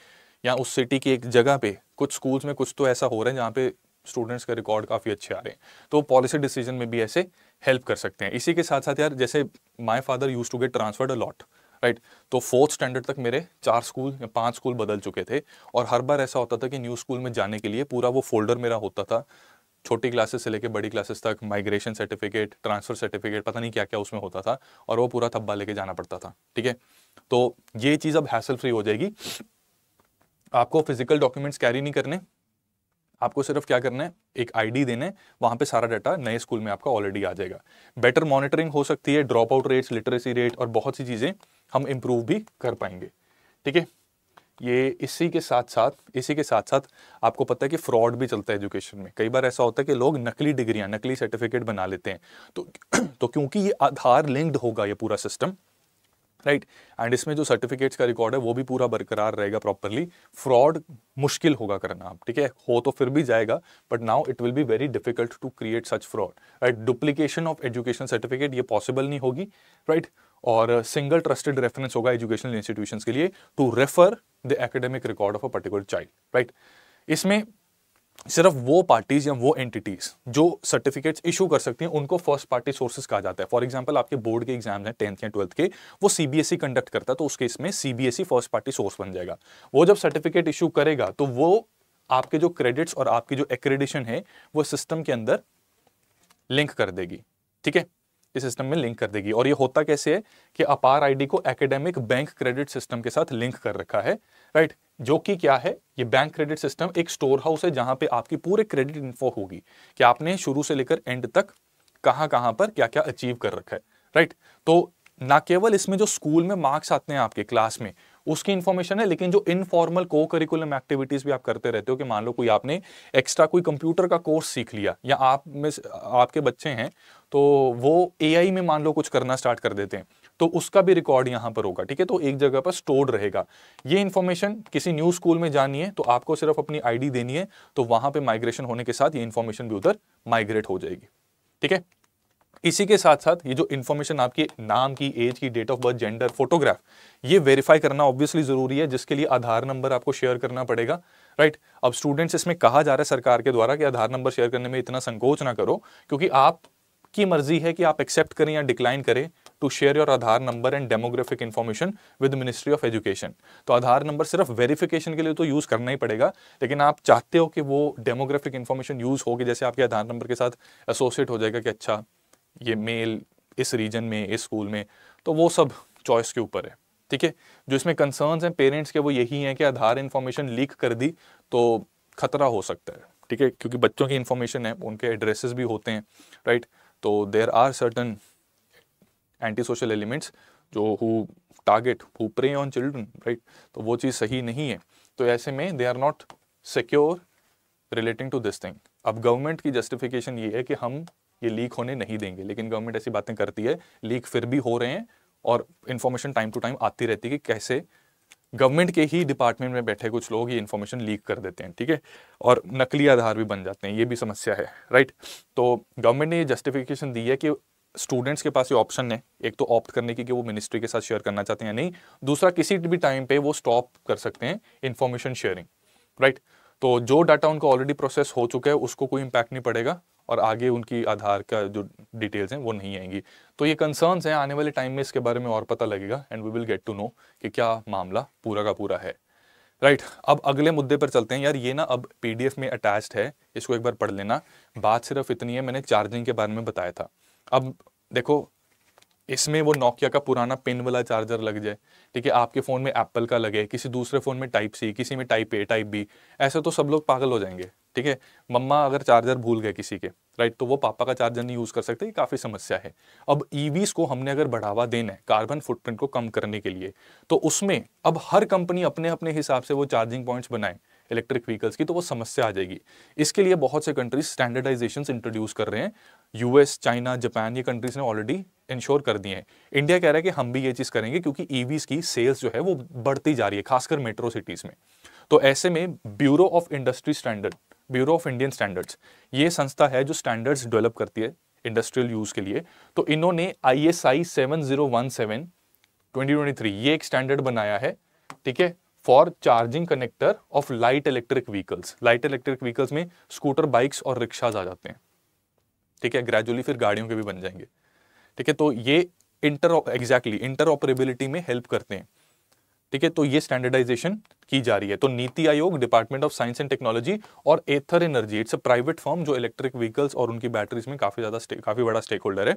या उस सिटी की एक जगह पे कुछ स्कूल्स में कुछ तो ऐसा हो रहा है जहाँ पे स्टूडेंट्स के रिकॉर्ड काफ़ी अच्छे आ रहे हैं तो पॉलिसी डिसीजन में भी ऐसे हेल्प कर सकते हैं इसी के साथ साथ यार जैसे my father use to get transferred a lot right तो फोर्थ स्टैंडर्ड तक मेरे चार स्कूल या पांच स्कूल बदल चुके थे और हर बार ऐसा होता था कि न्यू स्कूल में जाने के लिए पूरा वो फोल्डर मेरा होता था छोटी क्लासेस से लेकर बड़ी क्लासेस तक माइग्रेशन सर्टिफिकेट ट्रांसफर सर्टिफिकेट पता नहीं क्या क्या उसमें होता था और वो पूरा थब्बा लेके जाना पड़ता था ठीक है तो ये चीज़ अब हैसल फ्री हो जाएगी आपको फिजिकल डॉक्यूमेंट्स कैरी नहीं करने आपको सिर्फ क्या करना है एक आईडी देने वहां पे सारा डाटा नए स्कूल में आपका ऑलरेडी आ जाएगा बेटर मॉनिटरिंग हो सकती है drop out rates literacy rate और बहुत सी चीज़ें हम इम्प्रूव भी कर पाएंगे ठीक है ये इसी के साथ साथ इसी के साथ साथ आपको पता है कि फ्रॉड भी चलता है एजुकेशन में कई बार ऐसा होता है कि लोग नकली डिग्रियां नकली सर्टिफिकेट बना लेते हैं तो तो क्योंकि ये आधार लिंक्ड होगा ये पूरा सिस्टम राइट एंड इसमें जो सर्टिफिकेट्स का रिकॉर्ड है वो भी पूरा बरकरार रहेगा प्रॉपरली फ्रॉड मुश्किल होगा करना आप ठीक है हो तो फिर भी जाएगा but now it will be very difficult to create such fraud right duplication of education certificate ये पॉसिबल नहीं होगी राइट right? और सिंगल ट्रस्टेड रेफरेंस होगा एजुकेशनल इंस्टीट्यूशन के लिए to refer the academic record of a particular child right इसमें सिर्फ वो पार्टीज या वो एंटिटीज जो सर्टिफिकेट्स इशू कर सकती हैं उनको फर्स्ट पार्टी सोर्सेज कहा जाता है फॉर एग्जांपल आपके बोर्ड के एग्जाम हैं टेंथ या ट्वेल्थ के वो सीबीएसई कंडक्ट e करता है तो उसके इसमें सीबीएसई फर्स्ट पार्टी सोर्स बन जाएगा वो जब सर्टिफिकेट इशू करेगा तो वो आपके जो क्रेडिट्स और आपकी जो एक्रेडिशन है वो सिस्टम के अंदर लिंक कर देगी ठीक है इस सिस्टम में लिंक कर देगी और ये होता कैसे है कि अपार आईडी को एकेडमिक बैंक क्रेडिट सिस्टम के साथ लिंक कर रखा है राइट right? जो कि क्या है ये बैंक क्रेडिट सिस्टम एक स्टोर हाउस है जहां पे आपकी पूरे क्रेडिट इन्फो होगी कि आपने शुरू से लेकर एंड तक कहां कहां पर क्या क्या अचीव कर रखा है राइट right? तो ना केवल इसमें जो स्कूल में मार्क्स आते हैं आपके क्लास में उसकी इन्फॉर्मेशन है लेकिन जो इनफॉर्मल को करिकुलम एक्टिविटीज भी आप करते रहते हो कि मान लो कोई आपने एक्स्ट्रा कोई कंप्यूटर का कोर्स सीख लिया या आप में आपके बच्चे हैं तो वो एआई में मान लो कुछ करना स्टार्ट कर देते हैं तो उसका भी रिकॉर्ड यहां पर होगा ठीक है तो एक जगह पर स्टोर्ड रहेगा ये इन्फॉर्मेशन किसी न्यू स्कूल में जानी है तो आपको सिर्फ अपनी आईडी देनी है तो वहां पर माइग्रेशन होने के साथ ये इंफॉर्मेशन भी उधर माइग्रेट हो जाएगी ठीक है इसी के साथ साथ ये जो इन्फॉर्मेशन आपके नाम की एज की date of birth gender photograph ये वेरीफाई करना ऑब्वियसली ज़रूरी है जिसके लिए आधार नंबर आपको शेयर करना पड़ेगा राइट अब स्टूडेंट्स इसमें कहा जा रहा है सरकार के द्वारा कि आधार नंबर शेयर करने में इतना संकोच ना करो क्योंकि आप की मर्जी है कि आप एक्सेप्ट करें या डिक्लाइन करें to share your Aadhaar number and demographic information with ministry of education तो आधार नंबर सिर्फ वेरिफिकेशन के लिए तो यूज़ करना ही पड़ेगा लेकिन आप चाहते हो कि वो डेमोग्राफिक इन्फॉर्मेशन यूज़ होगी जैसे आपके आधार नंबर के साथ एसोसिएट हो जाएगा कि अच्छा ये मेल इस रीजन में इस स्कूल में तो वो सब चॉइस के ऊपर है ठीक है जो इसमें कंसर्न्स हैं पेरेंट्स के वो यही हैं कि आधार इन्फॉर्मेशन लीक कर दी तो खतरा हो सकता है ठीक है क्योंकि बच्चों की इन्फॉर्मेशन है उनके एड्रेसेस भी होते हैं राइट तो there are certain anti social elements जो who target who prey on children right तो वो चीज़ सही नहीं है तो ऐसे में they are not secure relating to this thing अब गवर्नमेंट की जस्टिफिकेशन ये है कि हम ये लीक होने नहीं देंगे लेकिन गवर्नमेंट ऐसी बातें करती है लीक फिर भी हो रहे हैं और इन्फॉर्मेशन टाइम टू टाइम आती रहती है कि कैसे गवर्नमेंट के ही डिपार्टमेंट में बैठे कुछ लोग ये इन्फॉर्मेशन लीक कर देते हैं ठीक है और नकली आधार भी बन जाते हैं ये भी समस्या है राइट तो गवर्नमेंट ने ये जस्टिफिकेशन दी है कि स्टूडेंट्स के पास ये ऑप्शन है एक तो ऑप्ट करने की कि वो मिनिस्ट्री के साथ शेयर करना चाहते हैं या नहीं दूसरा किसी भी टाइम पे वो स्टॉप कर सकते हैं इन्फॉर्मेशन शेयरिंग राइट तो जो डाटा उनका ऑलरेडी प्रोसेस हो चुका है उसको कोई इम्पैक्ट नहीं पड़ेगा और आगे उनकी आधार का जो डिटेल्स हैं वो नहीं आएंगी तो ये कंसर्न्स हैं आने वाले टाइम में इसके बारे में और पता लगेगा and we will get to know कि क्या मामला पूरा का पूरा है राइट right, अब अगले मुद्दे पर चलते हैं यार ये ना अब पीडीएफ में अटैच्ड है इसको एक बार पढ़ लेना बात सिर्फ इतनी है मैंने चार्जिंग के बारे में बताया था अब देखो इसमें वो नोकिया का पुराना पिन वाला चार्जर लग जाए ठीक है आपके फ़ोन में एप्पल का लगे किसी दूसरे फ़ोन में टाइप सी किसी में टाइप ए टाइप बी ऐसे तो सब लोग पागल हो जाएंगे ठीक है मम्मा अगर चार्जर भूल गए किसी के राइट तो वो पापा का चार्जर नहीं यूज़ कर सकते ये काफ़ी समस्या है अब ईवीस e को हमने अगर बढ़ावा देना है कार्बन फुटप्रिंट को कम करने के लिए तो उसमें अब हर कंपनी अपने अपने हिसाब से वो चार्जिंग पॉइंट्स बनाए इलेक्ट्रिक व्हीकल्स की तो वो समस्या आ जाएगी इसके लिए बहुत से कंट्रीज स्टैंडर्डाइजेशन इंट्रोड्यूस कर रहे हैं यूएस चाइना जापान ये कंट्रीज ने ऑलरेडी इंश्योर कर दिए हैं इंडिया कह रहा है कि हम भी ये चीज़ करेंगे क्योंकि ईवीज e की सेल्स जो है वो बढ़ती जा रही है खासकर मेट्रो सिटीज़ में तो ऐसे में bureau of industry standard bureau of Indian standards ये संस्था है जो स्टैंडर्ड्स डेवलप करती है इंडस्ट्रियल यूज़ के लिए तो इन्होंने I S I seven zero one seven twenty twenty three ये एक स्टैंडर्ड बनाया है ठीक है for charging connector of light electric vehicles light electric vehicles में स्कूटर बाइक्स और रिक्शाज आ जाते हैं ठीक है ग्रेजुअली फिर गाड़ियों के भी बन जाएंगे ठीक है तो ये इंटर एग्जैक्टली इंटर ऑपरेबिलिटी में हेल्प करते हैं ठीक है तो ये स्टैंडर्डाइजेशन की जा रही है तो NITI Aayog department of science and technology और Ather Energy it's a private form जो इलेक्ट्रिक व्हीकल्स और उनकी बैटरीज में काफ़ी ज़्यादा काफ़ी बड़ा स्टेक होल्डर है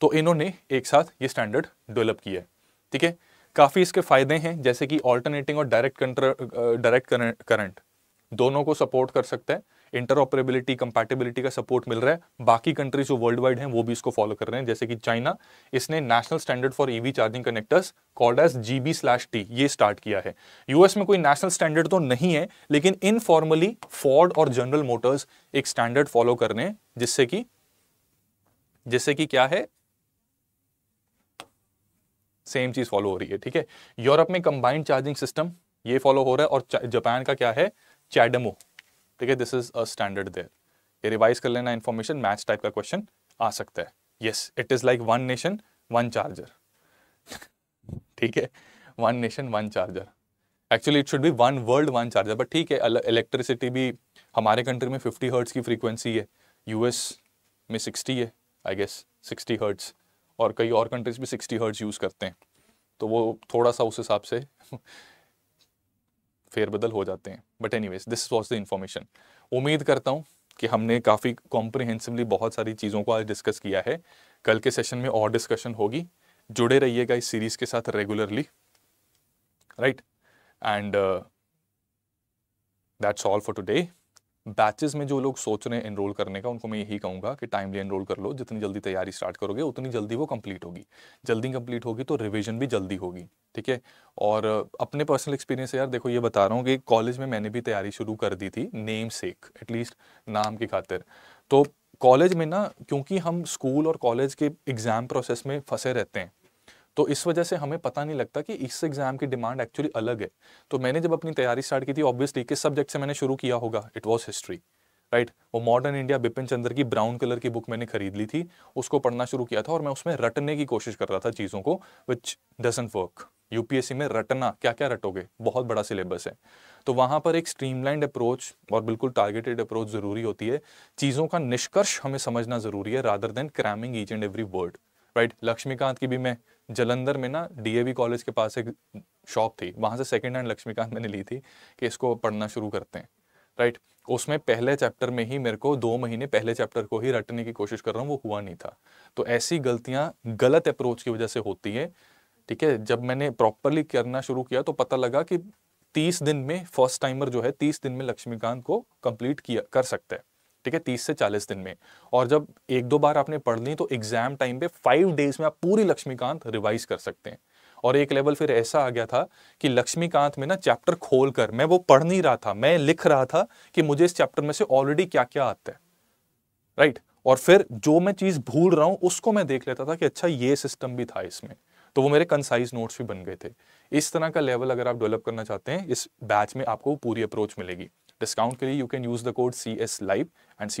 तो इन्होंने एक साथ ये स्टैंडर्ड डेवलप किया है ठीक है काफ़ी इसके फायदे हैं जैसे कि ऑल्टरनेटिंग और डायरेक्ट डायरेक्ट करंट दोनों को सपोर्ट कर सकता है इंटरऑपरेबिलिटी कंपैटिबिलिटी का सपोर्ट मिल रहा है बाकी कंट्रीज जो वर्ल्ड वाइड हैं वो भी इसको फॉलो कर रहे हैं जैसे कि चाइना इसने national standard for EV charging connectors called as G B slash T ये स्टार्ट किया है यूएस में कोई नेशनल स्टैंडर्ड तो नहीं है लेकिन इनफॉर्मली फॉर्ड और जनरल मोटर्स एक स्टैंडर्ड फॉलो कर रहे हैं जिससे कि जिससे कि क्या है सेम चीज फॉलो हो रही है ठीक है यूरोप में कंबाइंड चार्जिंग सिस्टम ये फॉलो हो रहा है और जापान का क्या है चैडमो ठीक है this is a standard there ये रिवाइज कर लेना इन्फॉर्मेशन मैच टाइप का क्वेश्चन आ सकता है yes it is like one nation one charger ठीक है one nation one charger actually it should be one world one charger but ठीक है इलेक्ट्रिसिटी भी हमारे कंट्री में फिफ्टी हर्ट्स की फ्रीक्वेंसी है यूएस में सिक्सटी है आई गेस सिक्सटी हर्ट्स और कई और कंट्रीज भी सिक्सटी हर्ट्स यूज़ करते हैं तो वो थोड़ा सा उस हिसाब से फेरबदल हो जाते हैं but any this was the information उम्मीद करता हूँ कि हमने काफ़ी कॉम्प्रिहेंसिवली बहुत सारी चीज़ों को आज डिस्कस किया है कल के सेशन में और डिस्कशन होगी जुड़े रहिएगा इस सीरीज़ के साथ regularly right and that's all for today batches में जो लोग सोच रहे हैं एनरोल करने का उनको मैं यही कहूंगा कि टाइमली एनरोल कर लो जितनी जल्दी तैयारी स्टार्ट करोगे उतनी जल्दी वो कंप्लीट होगी जल्दी कंप्लीट होगी तो रिवीजन भी जल्दी होगी ठीक है और अपने पर्सनल एक्सपीरियंस यार देखो ये बता रहा हूँ कि कॉलेज में मैंने भी तैयारी शुरू कर दी थी नेम सेक एटलीस्ट नाम की खातिर तो कॉलेज में ना क्योंकि हम स्कूल और कॉलेज के एग्ज़ाम प्रोसेस में फंसे रहते हैं तो इस वजह से हमें पता नहीं लगता कि इस एग्ज़ाम की डिमांड एक्चुअली अलग है तो मैंने जब अपनी तैयारी स्टार्ट की थी ऑब्वियसली किस सब्जेक्ट से मैंने शुरू किया होगा इट वॉज हिस्ट्री राइट वो मॉडर्न इंडिया बिपिन चंद्र की ब्राउन कलर की बुक मैंने खरीद ली थी उसको पढ़ना शुरू किया था और मैं उसमें रटने की कोशिश कर रहा था चीज़ों को विच डजेंट वर्क यूपीएससी में रटना क्या क्या रटोगे बहुत बड़ा सिलेबस है तो वहां पर एक स्ट्रीमलाइंड अप्रोच और बिल्कुल टारगेटेड अप्रोच ज़रूरी होती है चीज़ों का निष्कर्ष हमें समझना ज़रूरी है rather than cramming each and every word right Laxmikanth की भी मैं जलंधर में ना डीएवी कॉलेज के पास एक शॉप थी वहाँ से सेकेंड हैंड लक्ष्मीकांत मैंने ली थी कि इसको पढ़ना शुरू करते हैं राइट उसमें पहले चैप्टर में ही मेरे को दो महीने पहले चैप्टर को ही रटने की कोशिश कर रहा हूँ वो हुआ नहीं था तो ऐसी गलतियाँ गलत अप्रोच की वजह से होती है ठीक है जब मैंने प्रॉपरली करना शुरू किया तो पता लगा कि तीस दिन में फर्स्ट टाइमर जो है तीस दिन में लक्ष्मीकांत को कंप्लीट किया कर सकता है ठीक है तीस से चालीस दिन में और जब एक दो बार आपने पढ़ ली तो एग्जाम टाइम पे फाइव डेज में आप पूरी लक्ष्मीकांत रिवाइज कर सकते हैं और एक लेवल फिर ऐसा आ गया था कि लक्ष्मीकांत में ना चैप्टर खोल कर मैं वो पढ़ नहीं रहा था मैं लिख रहा था कि मुझे इस चैप्टर में से ऑलरेडी क्या क्या आता है राइट और फिर जो मैं चीज़ भूल रहा हूं उसको मैं देख लेता था कि अच्छा ये सिस्टम भी था इसमें तो वो मेरे कंसाइज नोट्स भी बन गए थे इस तरह का लेवल अगर आप डेवलप करना चाहते हैं इस बैच में आपको पूरी अप्रोच मिलेगी discount, you can use the code CSLIBE and see.